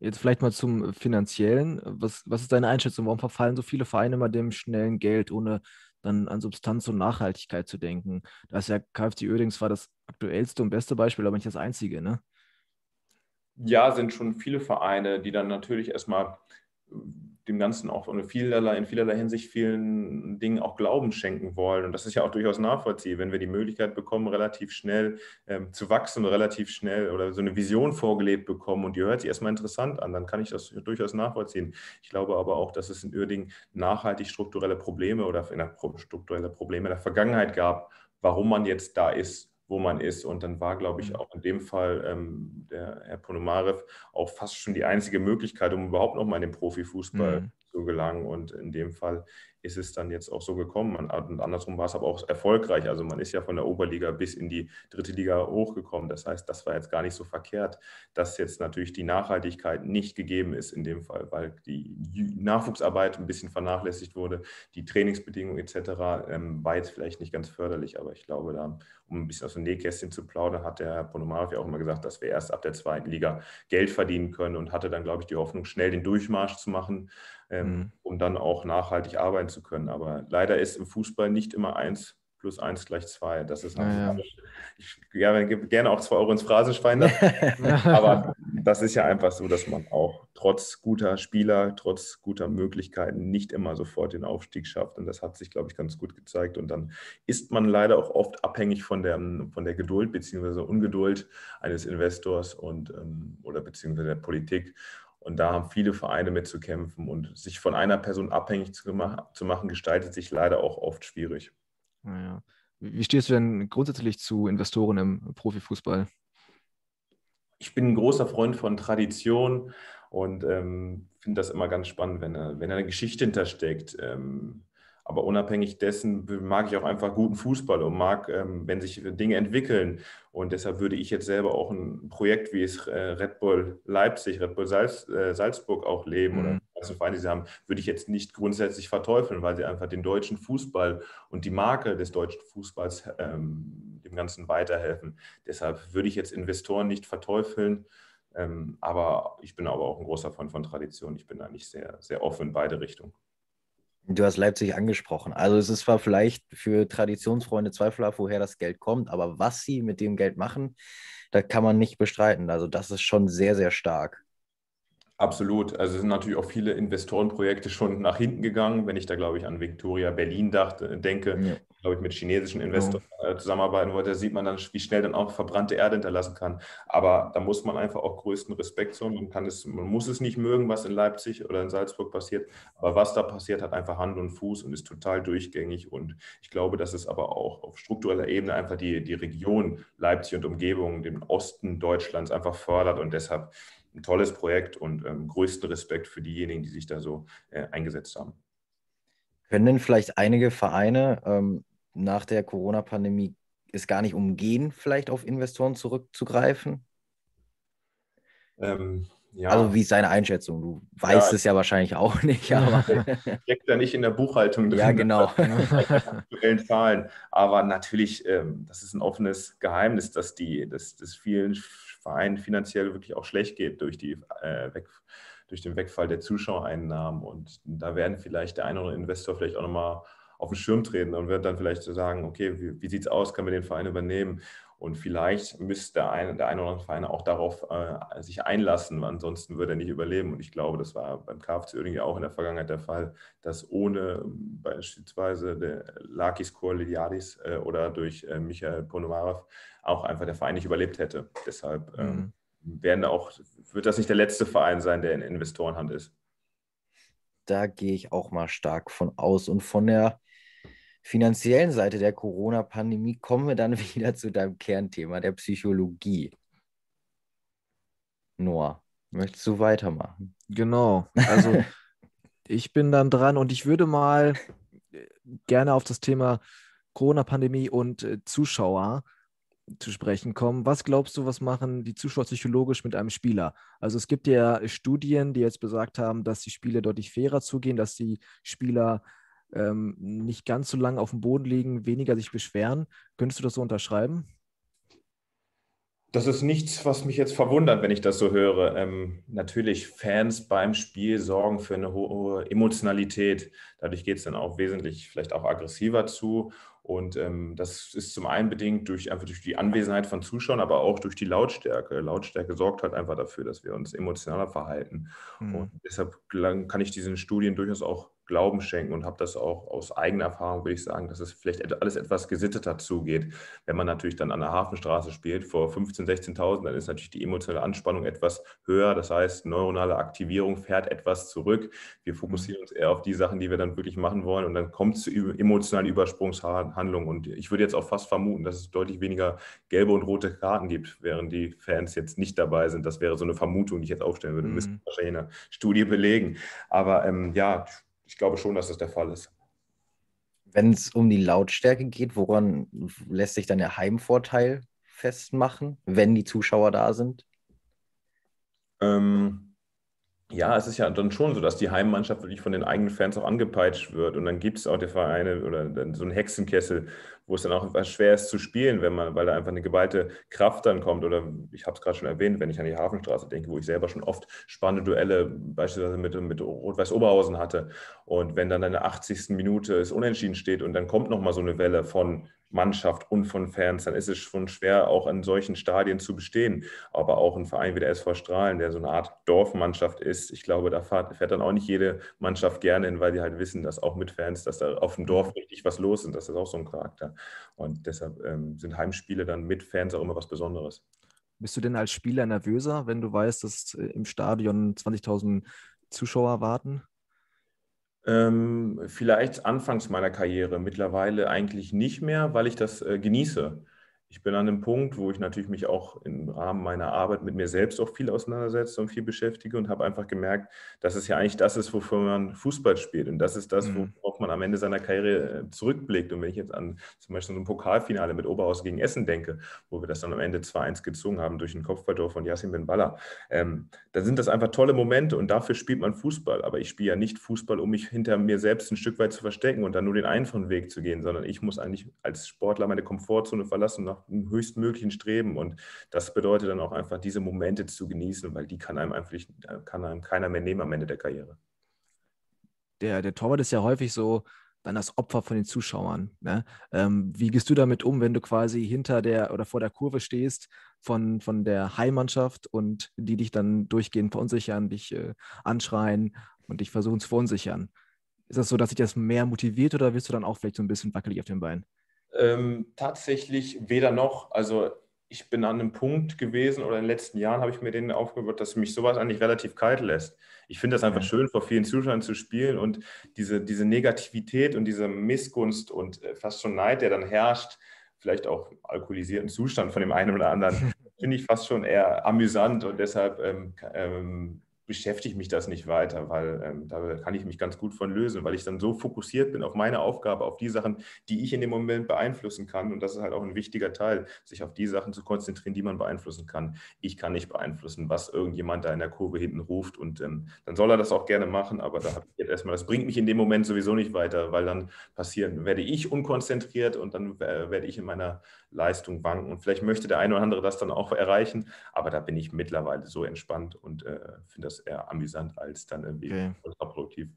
Jetzt vielleicht mal zum Finanziellen. Was, was ist deine Einschätzung? Warum verfallen so viele Vereine immer dem schnellen Geld, ohne dann an Substanz und Nachhaltigkeit zu denken. Da ist ja KFC Ödings war das aktuellste und beste Beispiel, aber nicht das einzige, ne? Ja, sind schon viele Vereine, die dann natürlich erstmal dem Ganzen auch in vielerlei, in vielerlei Hinsicht vielen Dingen auch Glauben schenken wollen. Und das ist ja auch durchaus nachvollziehbar, wenn wir die Möglichkeit bekommen, relativ schnell ähm, zu wachsen, relativ schnell oder so eine Vision vorgelebt bekommen und die hört sich erstmal interessant an, dann kann ich das durchaus nachvollziehen. Ich glaube aber auch, dass es in Uerdingen nachhaltig strukturelle Probleme oder strukturelle Probleme der Vergangenheit gab, warum man jetzt da ist wo man ist. Und dann war, glaube ich, mhm. auch in dem Fall ähm, der Herr Ponomarev auch fast schon die einzige Möglichkeit, um überhaupt noch mal in den Profifußball mhm zu gelangen. Und in dem Fall ist es dann jetzt auch so gekommen. Und andersrum war es aber auch erfolgreich. Also man ist ja von der Oberliga bis in die dritte Liga hochgekommen. Das heißt, das war jetzt gar nicht so verkehrt, dass jetzt natürlich die Nachhaltigkeit nicht gegeben ist in dem Fall, weil die Nachwuchsarbeit ein bisschen vernachlässigt wurde, die Trainingsbedingungen etc. Ähm, war jetzt vielleicht nicht ganz förderlich. Aber ich glaube, da, um ein bisschen aus dem Nähkästchen zu plaudern, hat der Herr Ponomarov ja auch immer gesagt, dass wir erst ab der zweiten Liga Geld verdienen können und hatte dann, glaube ich, die Hoffnung, schnell den Durchmarsch zu machen ähm, mhm. um dann auch nachhaltig arbeiten zu können. Aber leider ist im Fußball nicht immer eins plus eins gleich zwei. Das ist naja. ich gebe gerne auch zwei Euro ins Phrasenschwein, ne? aber das ist ja einfach so, dass man auch trotz guter Spieler, trotz guter Möglichkeiten nicht immer sofort den Aufstieg schafft. Und das hat sich, glaube ich, ganz gut gezeigt. Und dann ist man leider auch oft abhängig von der, von der Geduld bzw. Ungeduld eines Investors und ähm, oder beziehungsweise der Politik. Und da haben viele Vereine mit zu kämpfen. Und sich von einer Person abhängig zu, zu machen, gestaltet sich leider auch oft schwierig. Naja. Ah wie stehst du denn grundsätzlich zu Investoren im Profifußball? Ich bin ein großer Freund von Tradition und ähm, finde das immer ganz spannend, wenn, äh, wenn eine Geschichte hintersteckt. Ähm, aber unabhängig dessen mag ich auch einfach guten Fußball und mag, ähm, wenn sich äh, Dinge entwickeln. Und deshalb würde ich jetzt selber auch ein Projekt wie es äh, Red Bull Leipzig, Red Bull Salz, äh, Salzburg auch leben mhm. oder ganzen Vereine, die sie haben, würde ich jetzt nicht grundsätzlich verteufeln, weil sie einfach den deutschen Fußball und die Marke des deutschen Fußballs ähm, dem Ganzen weiterhelfen. Deshalb würde ich jetzt Investoren nicht verteufeln. Ähm, aber ich bin aber auch ein großer Fan von Tradition. Ich bin da nicht sehr, sehr offen in beide Richtungen. Du hast Leipzig angesprochen. Also es ist zwar vielleicht für Traditionsfreunde zweifelhaft, woher das Geld kommt, aber was sie mit dem Geld machen, da kann man nicht bestreiten. Also das ist schon sehr, sehr stark. Absolut. Also sind natürlich auch viele Investorenprojekte schon nach hinten gegangen. Wenn ich da, glaube ich, an Victoria Berlin dachte, äh, denke, ja. glaube ich, mit chinesischen genau. Investoren äh, zusammenarbeiten wollte, sieht man dann, wie schnell dann auch verbrannte Erde hinterlassen kann. Aber da muss man einfach auch größten Respekt zollen. Man, kann es, man muss es nicht mögen, was in Leipzig oder in Salzburg passiert. Aber was da passiert, hat einfach Hand und Fuß und ist total durchgängig. Und ich glaube, dass es aber auch auf struktureller Ebene einfach die, die Region Leipzig und Umgebung, den Osten Deutschlands einfach fördert. Und deshalb ein tolles Projekt und ähm, größten Respekt für diejenigen, die sich da so äh, eingesetzt haben. Können denn vielleicht einige Vereine ähm, nach der Corona-Pandemie es gar nicht umgehen, vielleicht auf Investoren zurückzugreifen? Ähm, ja. Also wie ist deine Einschätzung? Du weißt ja, es ja wahrscheinlich auch nicht. Aber. Steckt da nicht in der Buchhaltung drin. Ja, genau. aktuellen Zahlen. Aber natürlich, ähm, das ist ein offenes Geheimnis, dass die, dass, dass vielen Verein finanziell wirklich auch schlecht geht durch, die, äh, weg, durch den Wegfall der Zuschauereinnahmen. Und da werden vielleicht der eine oder andere Investor vielleicht auch nochmal auf den Schirm treten und wird dann vielleicht so sagen, okay, wie, wie sieht es aus, können wir den Verein übernehmen? Und vielleicht müsste der eine, der eine oder andere Verein auch darauf äh, sich einlassen, ansonsten würde er nicht überleben. Und ich glaube, das war beim KFC Oerding ja auch in der Vergangenheit der Fall, dass ohne ähm, beispielsweise der Lakis Korlidiadis äh, oder durch äh, Michael Ponomarev auch einfach der Verein nicht überlebt hätte. Deshalb ähm, mhm. werden auch, wird das nicht der letzte Verein sein, der in Investorenhand ist. Da gehe ich auch mal stark von aus. Und von der finanziellen Seite der Corona-Pandemie kommen wir dann wieder zu deinem Kernthema der Psychologie. Noah, möchtest du weitermachen? Genau. Also ich bin dann dran und ich würde mal äh, gerne auf das Thema Corona-Pandemie und äh, Zuschauer zu sprechen kommen. Was glaubst du, was machen die Zuschauer psychologisch mit einem Spieler? Also es gibt ja Studien, die jetzt besagt haben, dass die Spiele deutlich fairer zugehen, dass die Spieler ähm, nicht ganz so lange auf dem Boden liegen, weniger sich beschweren. Könntest du das so unterschreiben? Das ist nichts, was mich jetzt verwundert, wenn ich das so höre. Ähm, natürlich, Fans beim Spiel sorgen für eine hohe Emotionalität. Dadurch geht es dann auch wesentlich vielleicht auch aggressiver zu. Und ähm, das ist zum einen bedingt durch einfach durch die Anwesenheit von Zuschauern, aber auch durch die Lautstärke. Lautstärke sorgt halt einfach dafür, dass wir uns emotionaler verhalten. Mhm. Und deshalb kann ich diesen Studien durchaus auch Glauben schenken und habe das auch aus eigener Erfahrung, würde ich sagen, dass es vielleicht alles etwas gesitteter zugeht. Wenn man natürlich dann an der Hafenstraße spielt vor 15.000, 16 16.000, dann ist natürlich die emotionale Anspannung etwas höher. Das heißt, neuronale Aktivierung fährt etwas zurück. Wir fokussieren uns eher auf die Sachen, die wir dann wirklich machen wollen und dann kommt es zu emotionalen Übersprungshandlungen. Und ich würde jetzt auch fast vermuten, dass es deutlich weniger gelbe und rote Karten gibt, während die Fans jetzt nicht dabei sind. Das wäre so eine Vermutung, die ich jetzt aufstellen würde. Mhm. Müssen wahrscheinlich eine Studie belegen. Aber ähm, ja, ich glaube schon, dass das der Fall ist. Wenn es um die Lautstärke geht, woran lässt sich dann der Heimvorteil festmachen, wenn die Zuschauer da sind? Ähm, ja, es ist ja dann schon so, dass die Heimmannschaft wirklich von den eigenen Fans auch angepeitscht wird. Und dann gibt es auch der Vereine oder so einen Hexenkessel, wo es dann auch etwas schwer ist zu spielen, wenn man, weil da einfach eine geballte Kraft dann kommt. Oder ich habe es gerade schon erwähnt, wenn ich an die Hafenstraße denke, wo ich selber schon oft spannende Duelle beispielsweise mit, mit Rot-Weiß Oberhausen hatte. Und wenn dann in der 80. Minute es unentschieden steht und dann kommt nochmal so eine Welle von Mannschaft und von Fans, dann ist es schon schwer, auch in solchen Stadien zu bestehen. Aber auch ein Verein wie der SV Strahlen, der so eine Art Dorfmannschaft ist, ich glaube, da fährt, fährt dann auch nicht jede Mannschaft gerne hin, weil die halt wissen, dass auch mit Fans, dass da auf dem Dorf mhm. richtig was los ist. Das ist auch so ein Charakter. Und deshalb ähm, sind Heimspiele dann mit Fans auch immer was Besonderes. Bist du denn als Spieler nervöser, wenn du weißt, dass äh, im Stadion 20.000 Zuschauer warten? Ähm, vielleicht anfangs meiner Karriere, mittlerweile eigentlich nicht mehr, weil ich das äh, genieße ich bin an einem Punkt, wo ich natürlich mich auch im Rahmen meiner Arbeit mit mir selbst auch viel auseinandersetze und viel beschäftige und habe einfach gemerkt, dass es ja eigentlich das ist, wofür man Fußball spielt und das ist das, mhm. worauf man am Ende seiner Karriere äh, zurückblickt. Und wenn ich jetzt an zum Beispiel so ein Pokalfinale mit Oberhaus gegen Essen denke, wo wir das dann am Ende 2-1 gezogen haben durch den Kopfballtor von Yassin Ben Baller, ähm, dann sind das einfach tolle Momente und dafür spielt man Fußball. Aber ich spiele ja nicht Fußball, um mich hinter mir selbst ein Stück weit zu verstecken und dann nur den einfachen Weg zu gehen, sondern ich muss eigentlich als Sportler meine Komfortzone verlassen und nach höchstmöglichen Streben. Und das bedeutet dann auch einfach, diese Momente zu genießen, weil die kann einem einfach kann einem keiner mehr nehmen am Ende der Karriere. Der, der Torwart ist ja häufig so, dann das Opfer von den Zuschauern. Ne? Ähm, wie gehst du damit um, wenn du quasi hinter der oder vor der Kurve stehst von, von der Heimmannschaft und die dich dann durchgehend verunsichern, dich äh, anschreien und dich versuchen zu verunsichern? Ist das so, dass dich das mehr motiviert oder wirst du dann auch vielleicht so ein bisschen wackelig auf den Beinen? Ähm, tatsächlich weder noch. Also ich bin an einem Punkt gewesen oder in den letzten Jahren habe ich mir den aufgebaut, dass mich sowas eigentlich relativ kalt lässt. Ich finde das einfach ja. schön, vor vielen Zuschauern zu spielen und diese, diese Negativität und diese Missgunst und äh, fast schon Neid, der dann herrscht, vielleicht auch alkoholisierten Zustand von dem einen oder anderen, finde ich fast schon eher amüsant und deshalb ähm, ähm, beschäftige mich das nicht weiter, weil ähm, da kann ich mich ganz gut von lösen, weil ich dann so fokussiert bin auf meine Aufgabe, auf die Sachen, die ich in dem Moment beeinflussen kann. Und das ist halt auch ein wichtiger Teil, sich auf die Sachen zu konzentrieren, die man beeinflussen kann. Ich kann nicht beeinflussen, was irgendjemand da in der Kurve hinten ruft. Und ähm, dann soll er das auch gerne machen, aber da habe ich jetzt erstmal, das bringt mich in dem Moment sowieso nicht weiter, weil dann passieren, werde ich unkonzentriert und dann äh, werde ich in meiner Leistung wanken. Und vielleicht möchte der eine oder andere das dann auch erreichen, aber da bin ich mittlerweile so entspannt und äh, finde das eher amüsant als dann irgendwie okay. kontraproduktiv.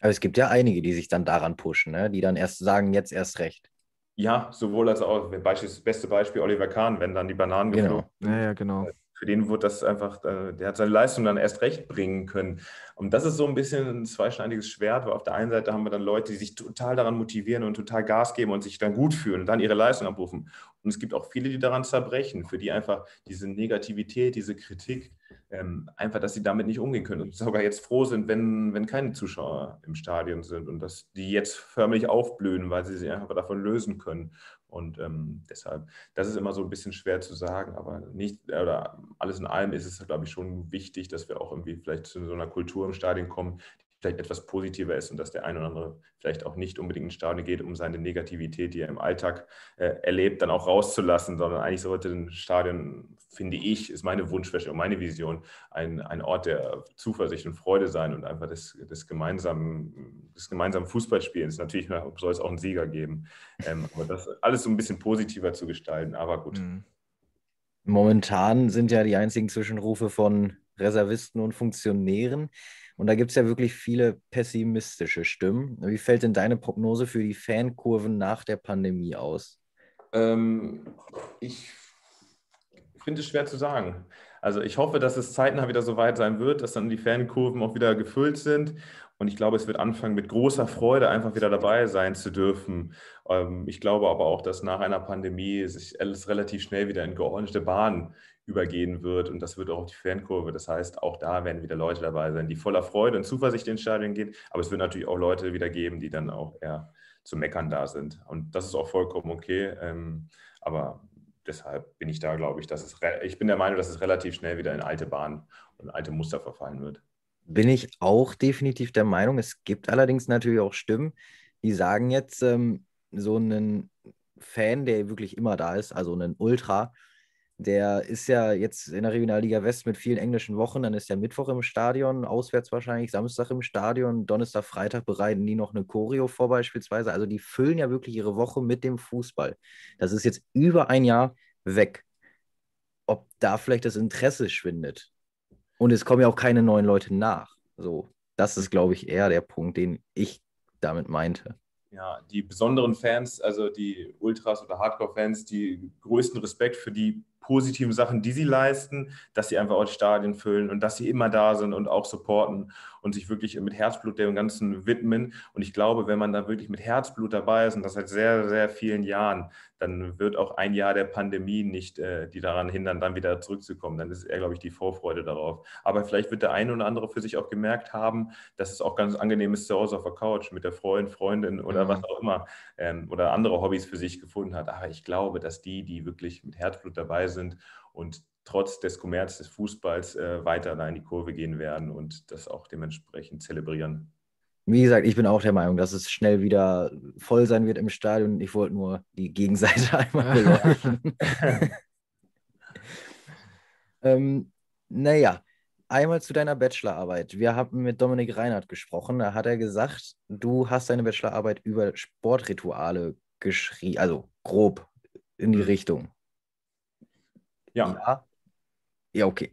Aber es gibt ja einige, die sich dann daran pushen, ne? die dann erst sagen, jetzt erst recht. Ja, sowohl als auch, das beste Beispiel Oliver Kahn, wenn dann die Bananen genau. geflogen sind. Ja, ja, genau für den wurde das einfach, äh, der hat seine Leistung dann erst recht bringen können. Und das ist so ein bisschen ein zweischneidiges Schwert, weil auf der einen Seite haben wir dann Leute, die sich total daran motivieren und total Gas geben und sich dann gut fühlen und dann ihre Leistung abrufen. Und es gibt auch viele, die daran zerbrechen, für die einfach diese Negativität, diese Kritik, ähm, einfach, dass sie damit nicht umgehen können und sogar jetzt froh sind, wenn, wenn keine Zuschauer im Stadion sind und dass die jetzt förmlich aufblühen, weil sie sich einfach davon lösen können. Und ähm, deshalb, das ist immer so ein bisschen schwer zu sagen, aber nicht, oder alles in allem ist es, glaube ich, schon wichtig, dass wir auch irgendwie vielleicht zu so einer Kultur im Stadion kommen, vielleicht etwas positiver ist und dass der ein oder andere vielleicht auch nicht unbedingt ins Stadion geht, um seine Negativität, die er im Alltag äh, erlebt, dann auch rauszulassen, sondern eigentlich sollte ein Stadion, finde ich, ist meine Wunschwäsche und meine Vision, ein, ein Ort der Zuversicht und Freude sein und einfach des, des, gemeinsamen, des gemeinsamen Fußballspielens. Natürlich soll es auch einen Sieger geben, ähm, aber das alles so ein bisschen positiver zu gestalten, aber gut. Mhm. Momentan sind ja die einzigen Zwischenrufe von Reservisten und Funktionären. Und da gibt es ja wirklich viele pessimistische Stimmen. Wie fällt denn deine Prognose für die Fankurven nach der Pandemie aus? Ähm, ich finde es schwer zu sagen. Also ich hoffe, dass es zeitnah wieder so weit sein wird, dass dann die Fankurven auch wieder gefüllt sind. Und ich glaube, es wird anfangen, mit großer Freude einfach wieder dabei sein zu dürfen. Ähm, ich glaube aber auch, dass nach einer Pandemie sich alles relativ schnell wieder in geordnete Bahnen übergehen wird und das wird auch auf die Fankurve. Das heißt, auch da werden wieder Leute dabei sein, die voller Freude und Zuversicht ins Stadion gehen. Aber es wird natürlich auch Leute wieder geben, die dann auch eher zu meckern da sind. Und das ist auch vollkommen okay. Ähm, aber deshalb bin ich da, glaube ich, dass es, ich bin der Meinung, dass es relativ schnell wieder in alte Bahnen und alte Muster verfallen wird. Bin ich auch definitiv der Meinung. Es gibt allerdings natürlich auch Stimmen, die sagen jetzt, ähm, so einen Fan, der wirklich immer da ist, also einen Ultra, der ist ja jetzt in der Regionalliga West mit vielen englischen Wochen. Dann ist der Mittwoch im Stadion, auswärts wahrscheinlich, Samstag im Stadion, Donnerstag, Freitag bereiten die noch eine Choreo vor, beispielsweise. Also die füllen ja wirklich ihre Woche mit dem Fußball. Das ist jetzt über ein Jahr weg. Ob da vielleicht das Interesse schwindet. Und es kommen ja auch keine neuen Leute nach. So, das ist, glaube ich, eher der Punkt, den ich damit meinte. Ja, die besonderen Fans, also die Ultras oder Hardcore-Fans, die größten Respekt für die positiven Sachen, die sie leisten, dass sie einfach auch die Stadien füllen und dass sie immer da sind und auch supporten und sich wirklich mit Herzblut dem Ganzen widmen. Und ich glaube, wenn man da wirklich mit Herzblut dabei ist und das seit sehr, sehr vielen Jahren, dann wird auch ein Jahr der Pandemie nicht äh, die daran hindern, dann wieder zurückzukommen. Dann ist eher, glaube ich, die Vorfreude darauf. Aber vielleicht wird der eine oder andere für sich auch gemerkt haben, dass es auch ganz angenehm ist, zu Hause auf der Couch mit der Freundin, Freundin oder mhm. was auch immer ähm, oder andere Hobbys für sich gefunden hat. Aber ich glaube, dass die, die wirklich mit Herzblut dabei sind und trotz des Kommerz des Fußballs äh, weiter da in die Kurve gehen werden und das auch dementsprechend zelebrieren wie gesagt, ich bin auch der Meinung, dass es schnell wieder voll sein wird im Stadion. Ich wollte nur die Gegenseite einmal beleuchten. ähm, naja, einmal zu deiner Bachelorarbeit. Wir haben mit Dominik Reinhardt gesprochen. Da hat er gesagt, du hast deine Bachelorarbeit über Sportrituale geschrieben, also grob in die mhm. Richtung. Ja. Ja, ja okay.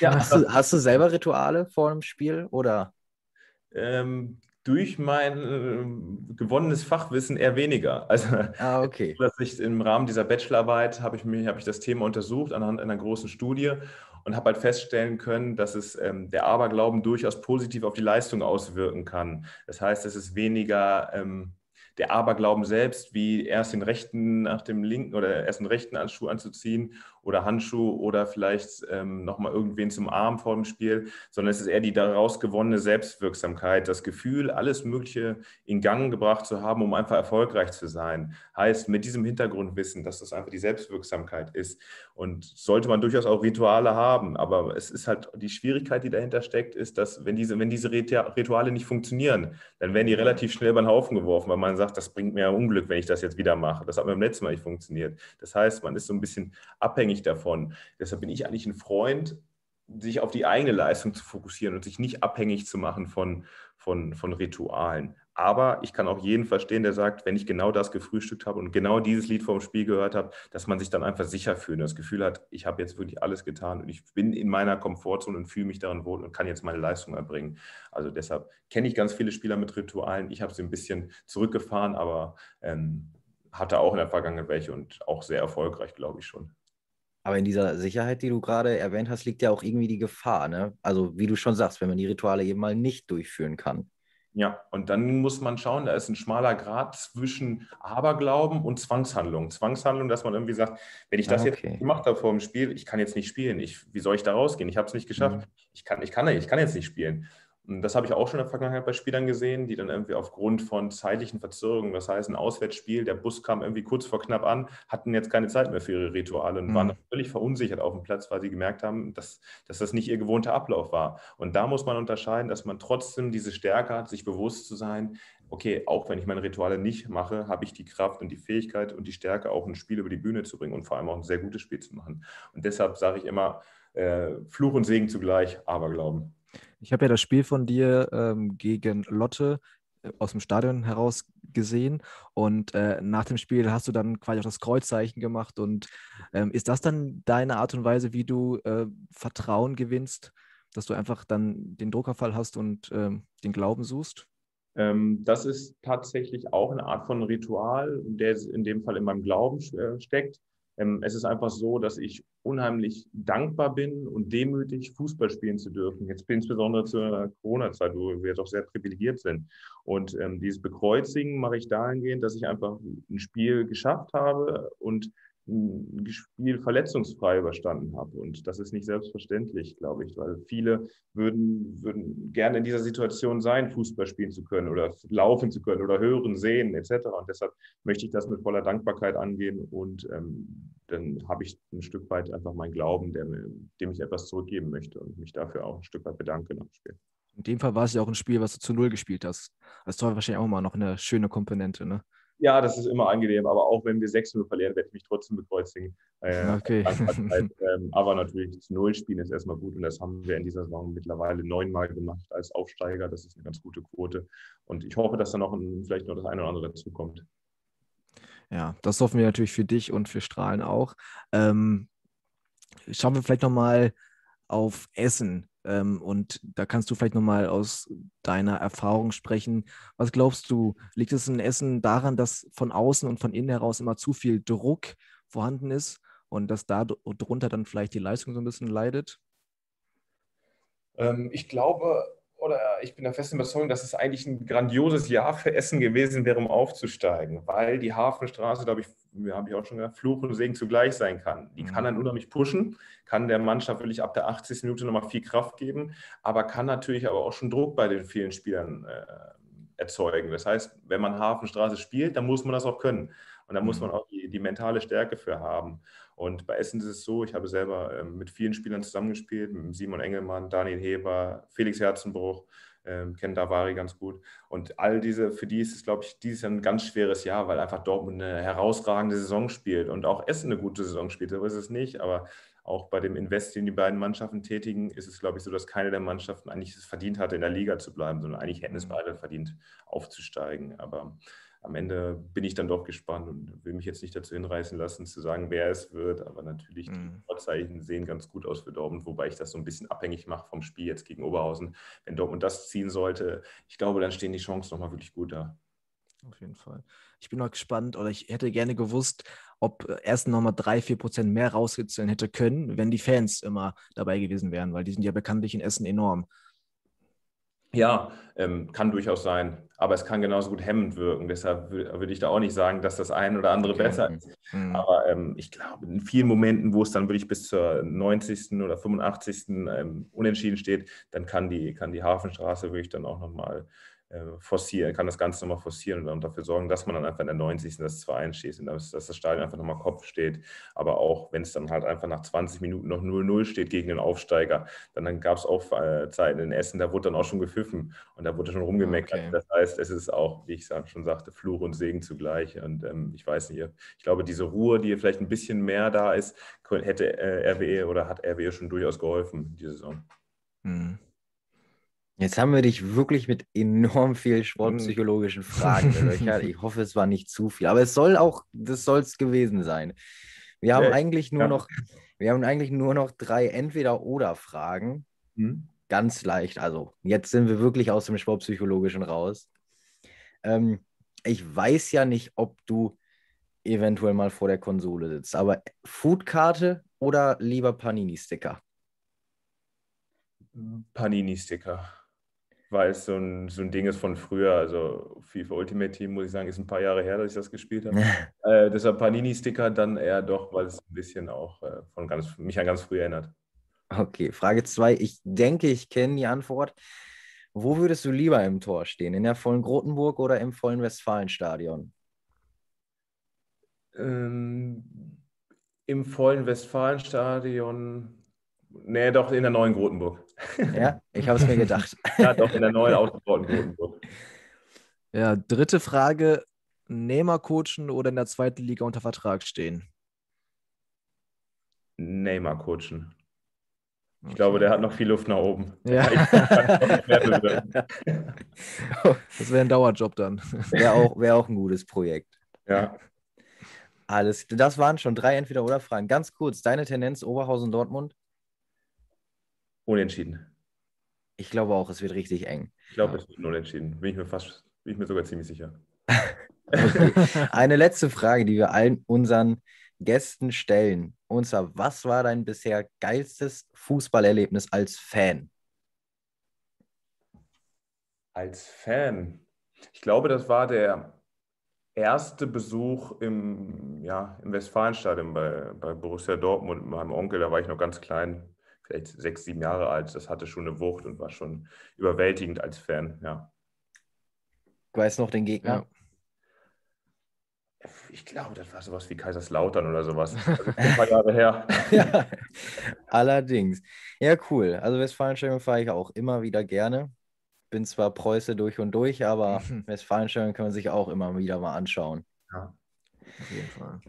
Ja. Hast, du, hast du selber Rituale vor einem Spiel oder? ähm, durch mein äh, gewonnenes Fachwissen eher weniger. Also ah, okay. dass ich im Rahmen dieser Bachelorarbeit habe ich, mich, hab ich das Thema untersucht anhand einer großen Studie und habe halt feststellen können, dass es ähm, der Aberglauben durchaus positiv auf die Leistung auswirken kann. Das heißt, es ist weniger ähm, der Aberglauben selbst, wie erst den rechten nach dem linken oder erst den rechten Schuh anzuziehen oder Handschuh oder vielleicht ähm, nochmal irgendwen zum Arm vor dem Spiel, sondern es ist eher die daraus gewonnene Selbstwirksamkeit, das Gefühl, alles Mögliche in Gang gebracht zu haben, um einfach erfolgreich zu sein. Heißt, mit diesem Hintergrundwissen, dass das einfach die Selbstwirksamkeit ist. Und sollte man durchaus auch Rituale haben, aber es ist halt die Schwierigkeit, die dahinter steckt, ist, dass wenn diese, wenn diese Rituale nicht funktionieren, dann werden die relativ schnell über den Haufen geworfen, weil man sagt, das bringt mir Unglück, wenn ich das jetzt wieder mache. Das hat beim letzten Mal nicht funktioniert. Das heißt, man ist so ein bisschen abhängig abhängig davon. Deshalb bin ich eigentlich ein Freund, sich auf die eigene Leistung zu fokussieren und sich nicht abhängig zu machen von, von, von Ritualen. Aber ich kann auch jeden verstehen, der sagt, wenn ich genau das gefrühstückt habe und genau dieses Lied vom Spiel gehört habe, dass man sich dann einfach sicher fühlt und das Gefühl hat, ich habe jetzt wirklich alles getan und ich bin in meiner Komfortzone und fühle mich darin wohl und kann jetzt meine Leistung erbringen. Also deshalb kenne ich ganz viele Spieler mit Ritualen. Ich habe sie ein bisschen zurückgefahren, aber ähm, hatte auch in der Vergangenheit welche und auch sehr erfolgreich, glaube ich schon. Aber in dieser Sicherheit, die du gerade erwähnt hast, liegt ja auch irgendwie die Gefahr. Ne? Also wie du schon sagst, wenn man die Rituale eben mal nicht durchführen kann. Ja, und dann muss man schauen, da ist ein schmaler Grad zwischen Aberglauben und Zwangshandlung. Zwangshandlung, dass man irgendwie sagt, wenn ich das okay. jetzt gemacht habe vor dem Spiel, ich kann jetzt nicht spielen. Ich, wie soll ich da rausgehen? Ich habe es nicht mhm. geschafft. Mhm. Ich, kann, ich, kann, ich kann jetzt nicht spielen. Das habe ich auch schon in der Vergangenheit bei Spielern gesehen, die dann irgendwie aufgrund von zeitlichen Verzögerungen, das heißt ein Auswärtsspiel, der Bus kam irgendwie kurz vor knapp an, hatten jetzt keine Zeit mehr für ihre Rituale und mhm. waren völlig verunsichert auf dem Platz, weil sie gemerkt haben, dass, dass das nicht ihr gewohnter Ablauf war. Und da muss man unterscheiden, dass man trotzdem diese Stärke hat, sich bewusst zu sein, okay, auch wenn ich meine Rituale nicht mache, habe ich die Kraft und die Fähigkeit und die Stärke, auch ein Spiel über die Bühne zu bringen und vor allem auch ein sehr gutes Spiel zu machen. Und deshalb sage ich immer, äh, Fluch und Segen zugleich, Aberglauben. Ich habe ja das Spiel von dir ähm, gegen Lotte äh, aus dem Stadion heraus gesehen und äh, nach dem Spiel hast du dann quasi auch das Kreuzzeichen gemacht und ähm, ist das dann deine Art und Weise, wie du äh, Vertrauen gewinnst, dass du einfach dann den Druckerfall hast und äh, den Glauben suchst? Ähm, das ist tatsächlich auch eine Art von Ritual, der in dem Fall in meinem Glauben äh, steckt. Ähm, es ist einfach so, dass ich unheimlich dankbar bin und demütig, Fußball spielen zu dürfen. Jetzt insbesondere zur Corona-Zeit, wo wir doch sehr privilegiert sind. Und ähm, dieses Bekreuzigen mache ich dahingehend, dass ich einfach ein Spiel geschafft habe und ein Spiel verletzungsfrei überstanden habe. Und das ist nicht selbstverständlich, glaube ich, weil viele würden, würden gerne in dieser Situation sein, Fußball spielen zu können oder laufen zu können oder hören, sehen etc. Und deshalb möchte ich das mit voller Dankbarkeit angehen und ähm, dann habe ich ein Stück weit einfach meinen Glauben, der, dem ich etwas zurückgeben möchte und mich dafür auch ein Stück weit bedanke am Spiel. In dem Fall war es ja auch ein Spiel, was du zu Null gespielt hast. Das war wahrscheinlich auch mal noch eine schöne Komponente, ne? Ja, das ist immer angenehm, aber auch wenn wir 6-0 verlieren, werde ich mich trotzdem bekreuzigen. Äh, okay. ähm, aber natürlich das Null spielen ist erstmal gut und das haben wir in dieser Saison mittlerweile neunmal gemacht als Aufsteiger. Das ist eine ganz gute Quote und ich hoffe, dass da noch ein, vielleicht noch das eine oder andere dazukommt. Ja, das hoffen wir natürlich für dich und für Strahlen auch. Ähm, schauen wir vielleicht nochmal auf Essen. Ähm, und da kannst du vielleicht nochmal aus deiner Erfahrung sprechen. Was glaubst du, liegt es in Essen daran, dass von außen und von innen heraus immer zu viel Druck vorhanden ist und dass darunter dann vielleicht die Leistung so ein bisschen leidet? Ähm, ich glaube, oder ich bin der festen Überzeugung, dass es eigentlich ein grandioses Jahr für Essen gewesen wäre, um aufzusteigen, weil die Hafenstraße, glaube ich, habe ich auch schon gesagt, Fluch und Segen zugleich sein kann. Die mhm. kann dann unheimlich pushen, kann der Mannschaft wirklich ab der 80. Minute nochmal viel Kraft geben, aber kann natürlich aber auch schon Druck bei den vielen Spielern äh, erzeugen. Das heißt, wenn man Hafenstraße spielt, dann muss man das auch können und da muss mhm. man auch die, die mentale Stärke für haben. Und bei Essen ist es so, ich habe selber ähm, mit vielen Spielern zusammengespielt, mit Simon Engelmann, Daniel Heber, Felix Herzenbruch, ähm, kennen Davari ganz gut. Und all diese, für die ist es, glaube ich, dieses Jahr ein ganz schweres Jahr, weil einfach Dortmund eine herausragende Saison spielt und auch Essen eine gute Saison spielt. So ist es nicht, aber auch bei dem Invest, den die beiden Mannschaften tätigen, ist es, glaube ich, so, dass keine der Mannschaften eigentlich es verdient hatte, in der Liga zu bleiben, sondern eigentlich hätten es mhm. beide verdient, aufzusteigen. Aber am Ende bin ich dann doch gespannt und will mich jetzt nicht dazu hinreißen lassen, zu sagen, wer es wird. Aber natürlich, die mhm. Vorzeichen sehen ganz gut aus für Dortmund, wobei ich das so ein bisschen abhängig mache vom Spiel jetzt gegen Oberhausen. Wenn Dortmund das ziehen sollte, ich glaube, dann stehen die Chancen nochmal wirklich gut da. Auf jeden Fall. Ich bin auch gespannt oder ich hätte gerne gewusst, ob äh, erst nochmal drei, vier Prozent mehr rausgezählt hätte können, wenn die Fans immer dabei gewesen wären, weil die sind ja bekanntlich in Essen enorm. Ja, ähm, kann durchaus sein. Aber es kann genauso gut hemmend wirken. Deshalb würde ich da auch nicht sagen, dass das ein oder andere okay. besser ist. Mhm. Aber ähm, ich glaube, in vielen Momenten, wo es dann wirklich bis zur 90. oder 85. Ähm, unentschieden steht, dann kann die, kann die Hafenstraße wirklich dann auch nochmal äh, forcieren, kann das Ganze nochmal forcieren und dafür sorgen, dass man dann einfach in der 90. das 2-1 schießt und dass, das Stadion einfach nochmal Kopf steht. Aber auch wenn es dann halt einfach nach 20 Minuten noch 0-0 steht gegen den Aufsteiger, dann, dann gab es auch äh, Zeiten in Essen, da wurde dann auch schon gepfiffen und da wurde schon rumgemeckert. Okay. Das heißt, es ist auch, wie ich schon sagte, Fluch und Segen zugleich. Und ähm, ich weiß nicht, ich glaube, diese Ruhe, die vielleicht ein bisschen mehr da ist, hätte äh, RWE oder hat RWE schon durchaus geholfen diese Saison. Mhm. Jetzt haben wir dich wirklich mit enorm viel hm. sportpsychologischen Fragen gelöchert. Ich hoffe, es war nicht zu viel, aber es soll auch, das soll es gewesen sein. Wir haben ja, eigentlich nur ja. noch, wir haben eigentlich nur noch drei Entweder-Oder-Fragen. Mhm. Ganz leicht. Also, jetzt sind wir wirklich aus dem Sportpsychologischen raus. Ähm, ich weiß ja nicht, ob du eventuell mal vor der Konsole sitzt, aber Foodkarte oder lieber Panini-Sticker? Panini-Sticker weiß, so ein, so ein Ding ist von früher. Also FIFA Ultimate Team, muss ich sagen, ist ein paar Jahre her, dass ich das gespielt habe. äh, deshalb Panini-Sticker dann eher doch, weil es ein bisschen auch äh, von ganz, mich an ganz früh erinnert. Okay, Frage 2. Ich denke, ich kenne die Antwort. Wo würdest du lieber im Tor stehen? In der vollen Grotenburg oder im vollen Westfalenstadion? Ähm, Im vollen Westfalenstadion Nee, doch in der neuen Grotenburg. Ja, ich habe es mir gedacht. ja, doch in der neuen ausgebauten Grotenburg. Ja, dritte Frage: Neymar coachen oder in der zweiten Liga unter Vertrag stehen? Neymar coachen. Ich okay. glaube, der hat noch viel Luft nach oben. Ja. Oh, das wäre ein Dauerjob dann. Wäre auch, wär auch ein gutes Projekt. Ja. Alles, das waren schon drei Entweder-Oder-Fragen. Ganz kurz, deine Tendenz Oberhausen-Dortmund? Unentschieden. Ich glaube auch, es wird richtig eng. Ich glaube, ja. es wird unentschieden. Bin ich mir fast, bin ich mir sogar ziemlich sicher. Eine letzte Frage, die wir allen unseren Gästen stellen. Und zwar, was war dein bisher geilstes Fußballerlebnis als Fan? Als Fan. Ich glaube, das war der erste Besuch im, ja, im Westfalenstadion bei, bei Borussia Dortmund mit meinem Onkel. Da war ich noch ganz klein, vielleicht sechs, sieben Jahre alt. Das hatte schon eine Wucht und war schon überwältigend als Fan, ja. Du weißt noch den Gegner? Ja. Ich glaube, das war sowas wie Kaiserslautern oder sowas. Also, ein paar Jahre her. ja. Allerdings. Ja, cool. Also Westfalenstadion fahre ich auch immer wieder gerne. Bin zwar Preuße durch und durch, aber mhm. Westfalenstadion kann man sich auch immer wieder mal anschauen. Ja, auf jeden Fall.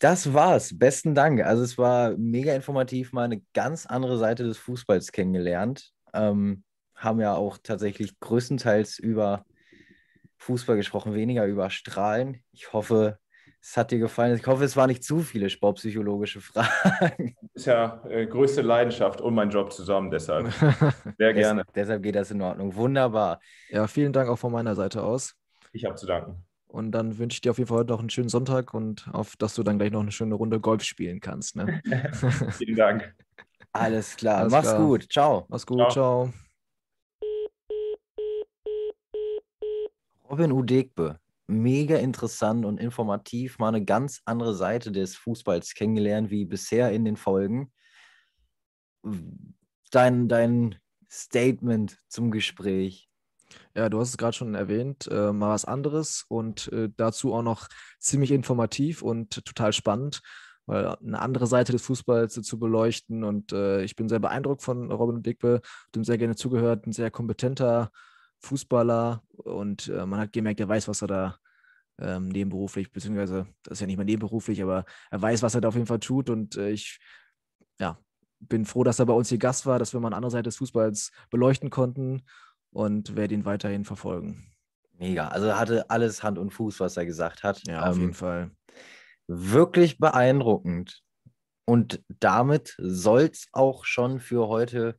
Das war's. Besten Dank. Also es war mega informativ, mal eine ganz andere Seite des Fußballs kennengelernt. Ähm, haben ja auch tatsächlich größtenteils über Fußball gesprochen, weniger über Strahlen. Ich hoffe, es hat dir gefallen. Ich hoffe, es waren nicht zu viele sportpsychologische Fragen. Ist ja äh, größte Leidenschaft und mein Job zusammen, deshalb. Sehr gerne. Des, deshalb geht das in Ordnung. Wunderbar. Ja, vielen Dank auch von meiner Seite aus. Ich habe zu danken. Und dann wünsche ich dir auf jeden Fall heute noch einen schönen Sonntag und auf, dass du dann gleich noch eine schöne Runde Golf spielen kannst. Ne? Vielen Dank. Alles klar. Alles Mach's klar. gut. Ciao. Mach's gut. Ciao. ciao. Robin Udegbe, mega interessant und informativ, mal eine ganz andere Seite des Fußballs kennengelernt wie bisher in den Folgen. Dein, dein Statement zum Gespräch. Ja, du hast es gerade schon erwähnt, äh, mal was anderes und äh, dazu auch noch ziemlich informativ und total spannend, weil eine andere Seite des Fußballs äh, zu beleuchten und äh, ich bin sehr beeindruckt von Robin Digbe, dem sehr gerne zugehört, ein sehr kompetenter Fußballer und äh, man hat gemerkt, er weiß, was er da ähm, nebenberuflich, beziehungsweise das ist ja nicht mehr nebenberuflich, aber er weiß, was er da auf jeden Fall tut und äh, ich ja, bin froh, dass er bei uns hier Gast war, dass wir mal eine andere Seite des Fußballs beleuchten konnten und werde ihn weiterhin verfolgen. Mega. Also hatte alles Hand und Fuß, was er gesagt hat. Ja, auf ähm, jeden Fall. Wirklich beeindruckend. Und damit soll es auch schon für heute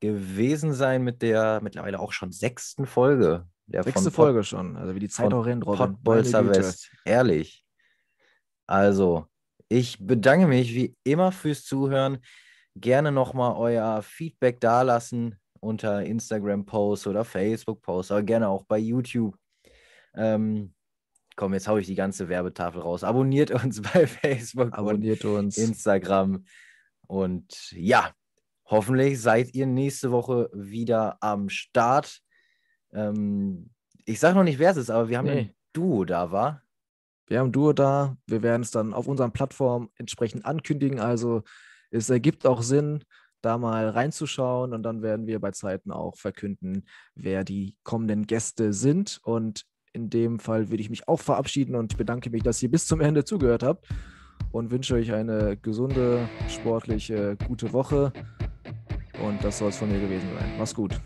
gewesen sein mit der mittlerweile auch schon sechsten Folge. Der Sechste Folge schon, also wie die Zeit auch rennt, Robin. Potbolzer West, ehrlich. Also, ich bedanke mich wie immer fürs Zuhören. Gerne nochmal euer Feedback dalassen unter Instagram-Posts oder Facebook-Posts, aber gerne auch bei YouTube. Ähm, komm, jetzt haue ich die ganze Werbetafel raus. Abonniert uns bei Facebook, abonniert uns Instagram. Und ja, hoffentlich seid ihr nächste Woche wieder am Start. Ähm, ich sage noch nicht, wer es ist, aber wir haben nee. ein Duo da, war. Wir haben ein Duo da. Wir werden es dann auf unseren Plattformen entsprechend ankündigen. Also es ergibt auch Sinn, da mal reinzuschauen und dann werden wir bei Zeiten auch verkünden, wer die kommenden Gäste sind. Und in dem Fall würde ich mich auch verabschieden und bedanke mich, dass ihr bis zum Ende zugehört habt und wünsche euch eine gesunde, sportliche, gute Woche. Und das soll es von mir gewesen sein. Mach's gut.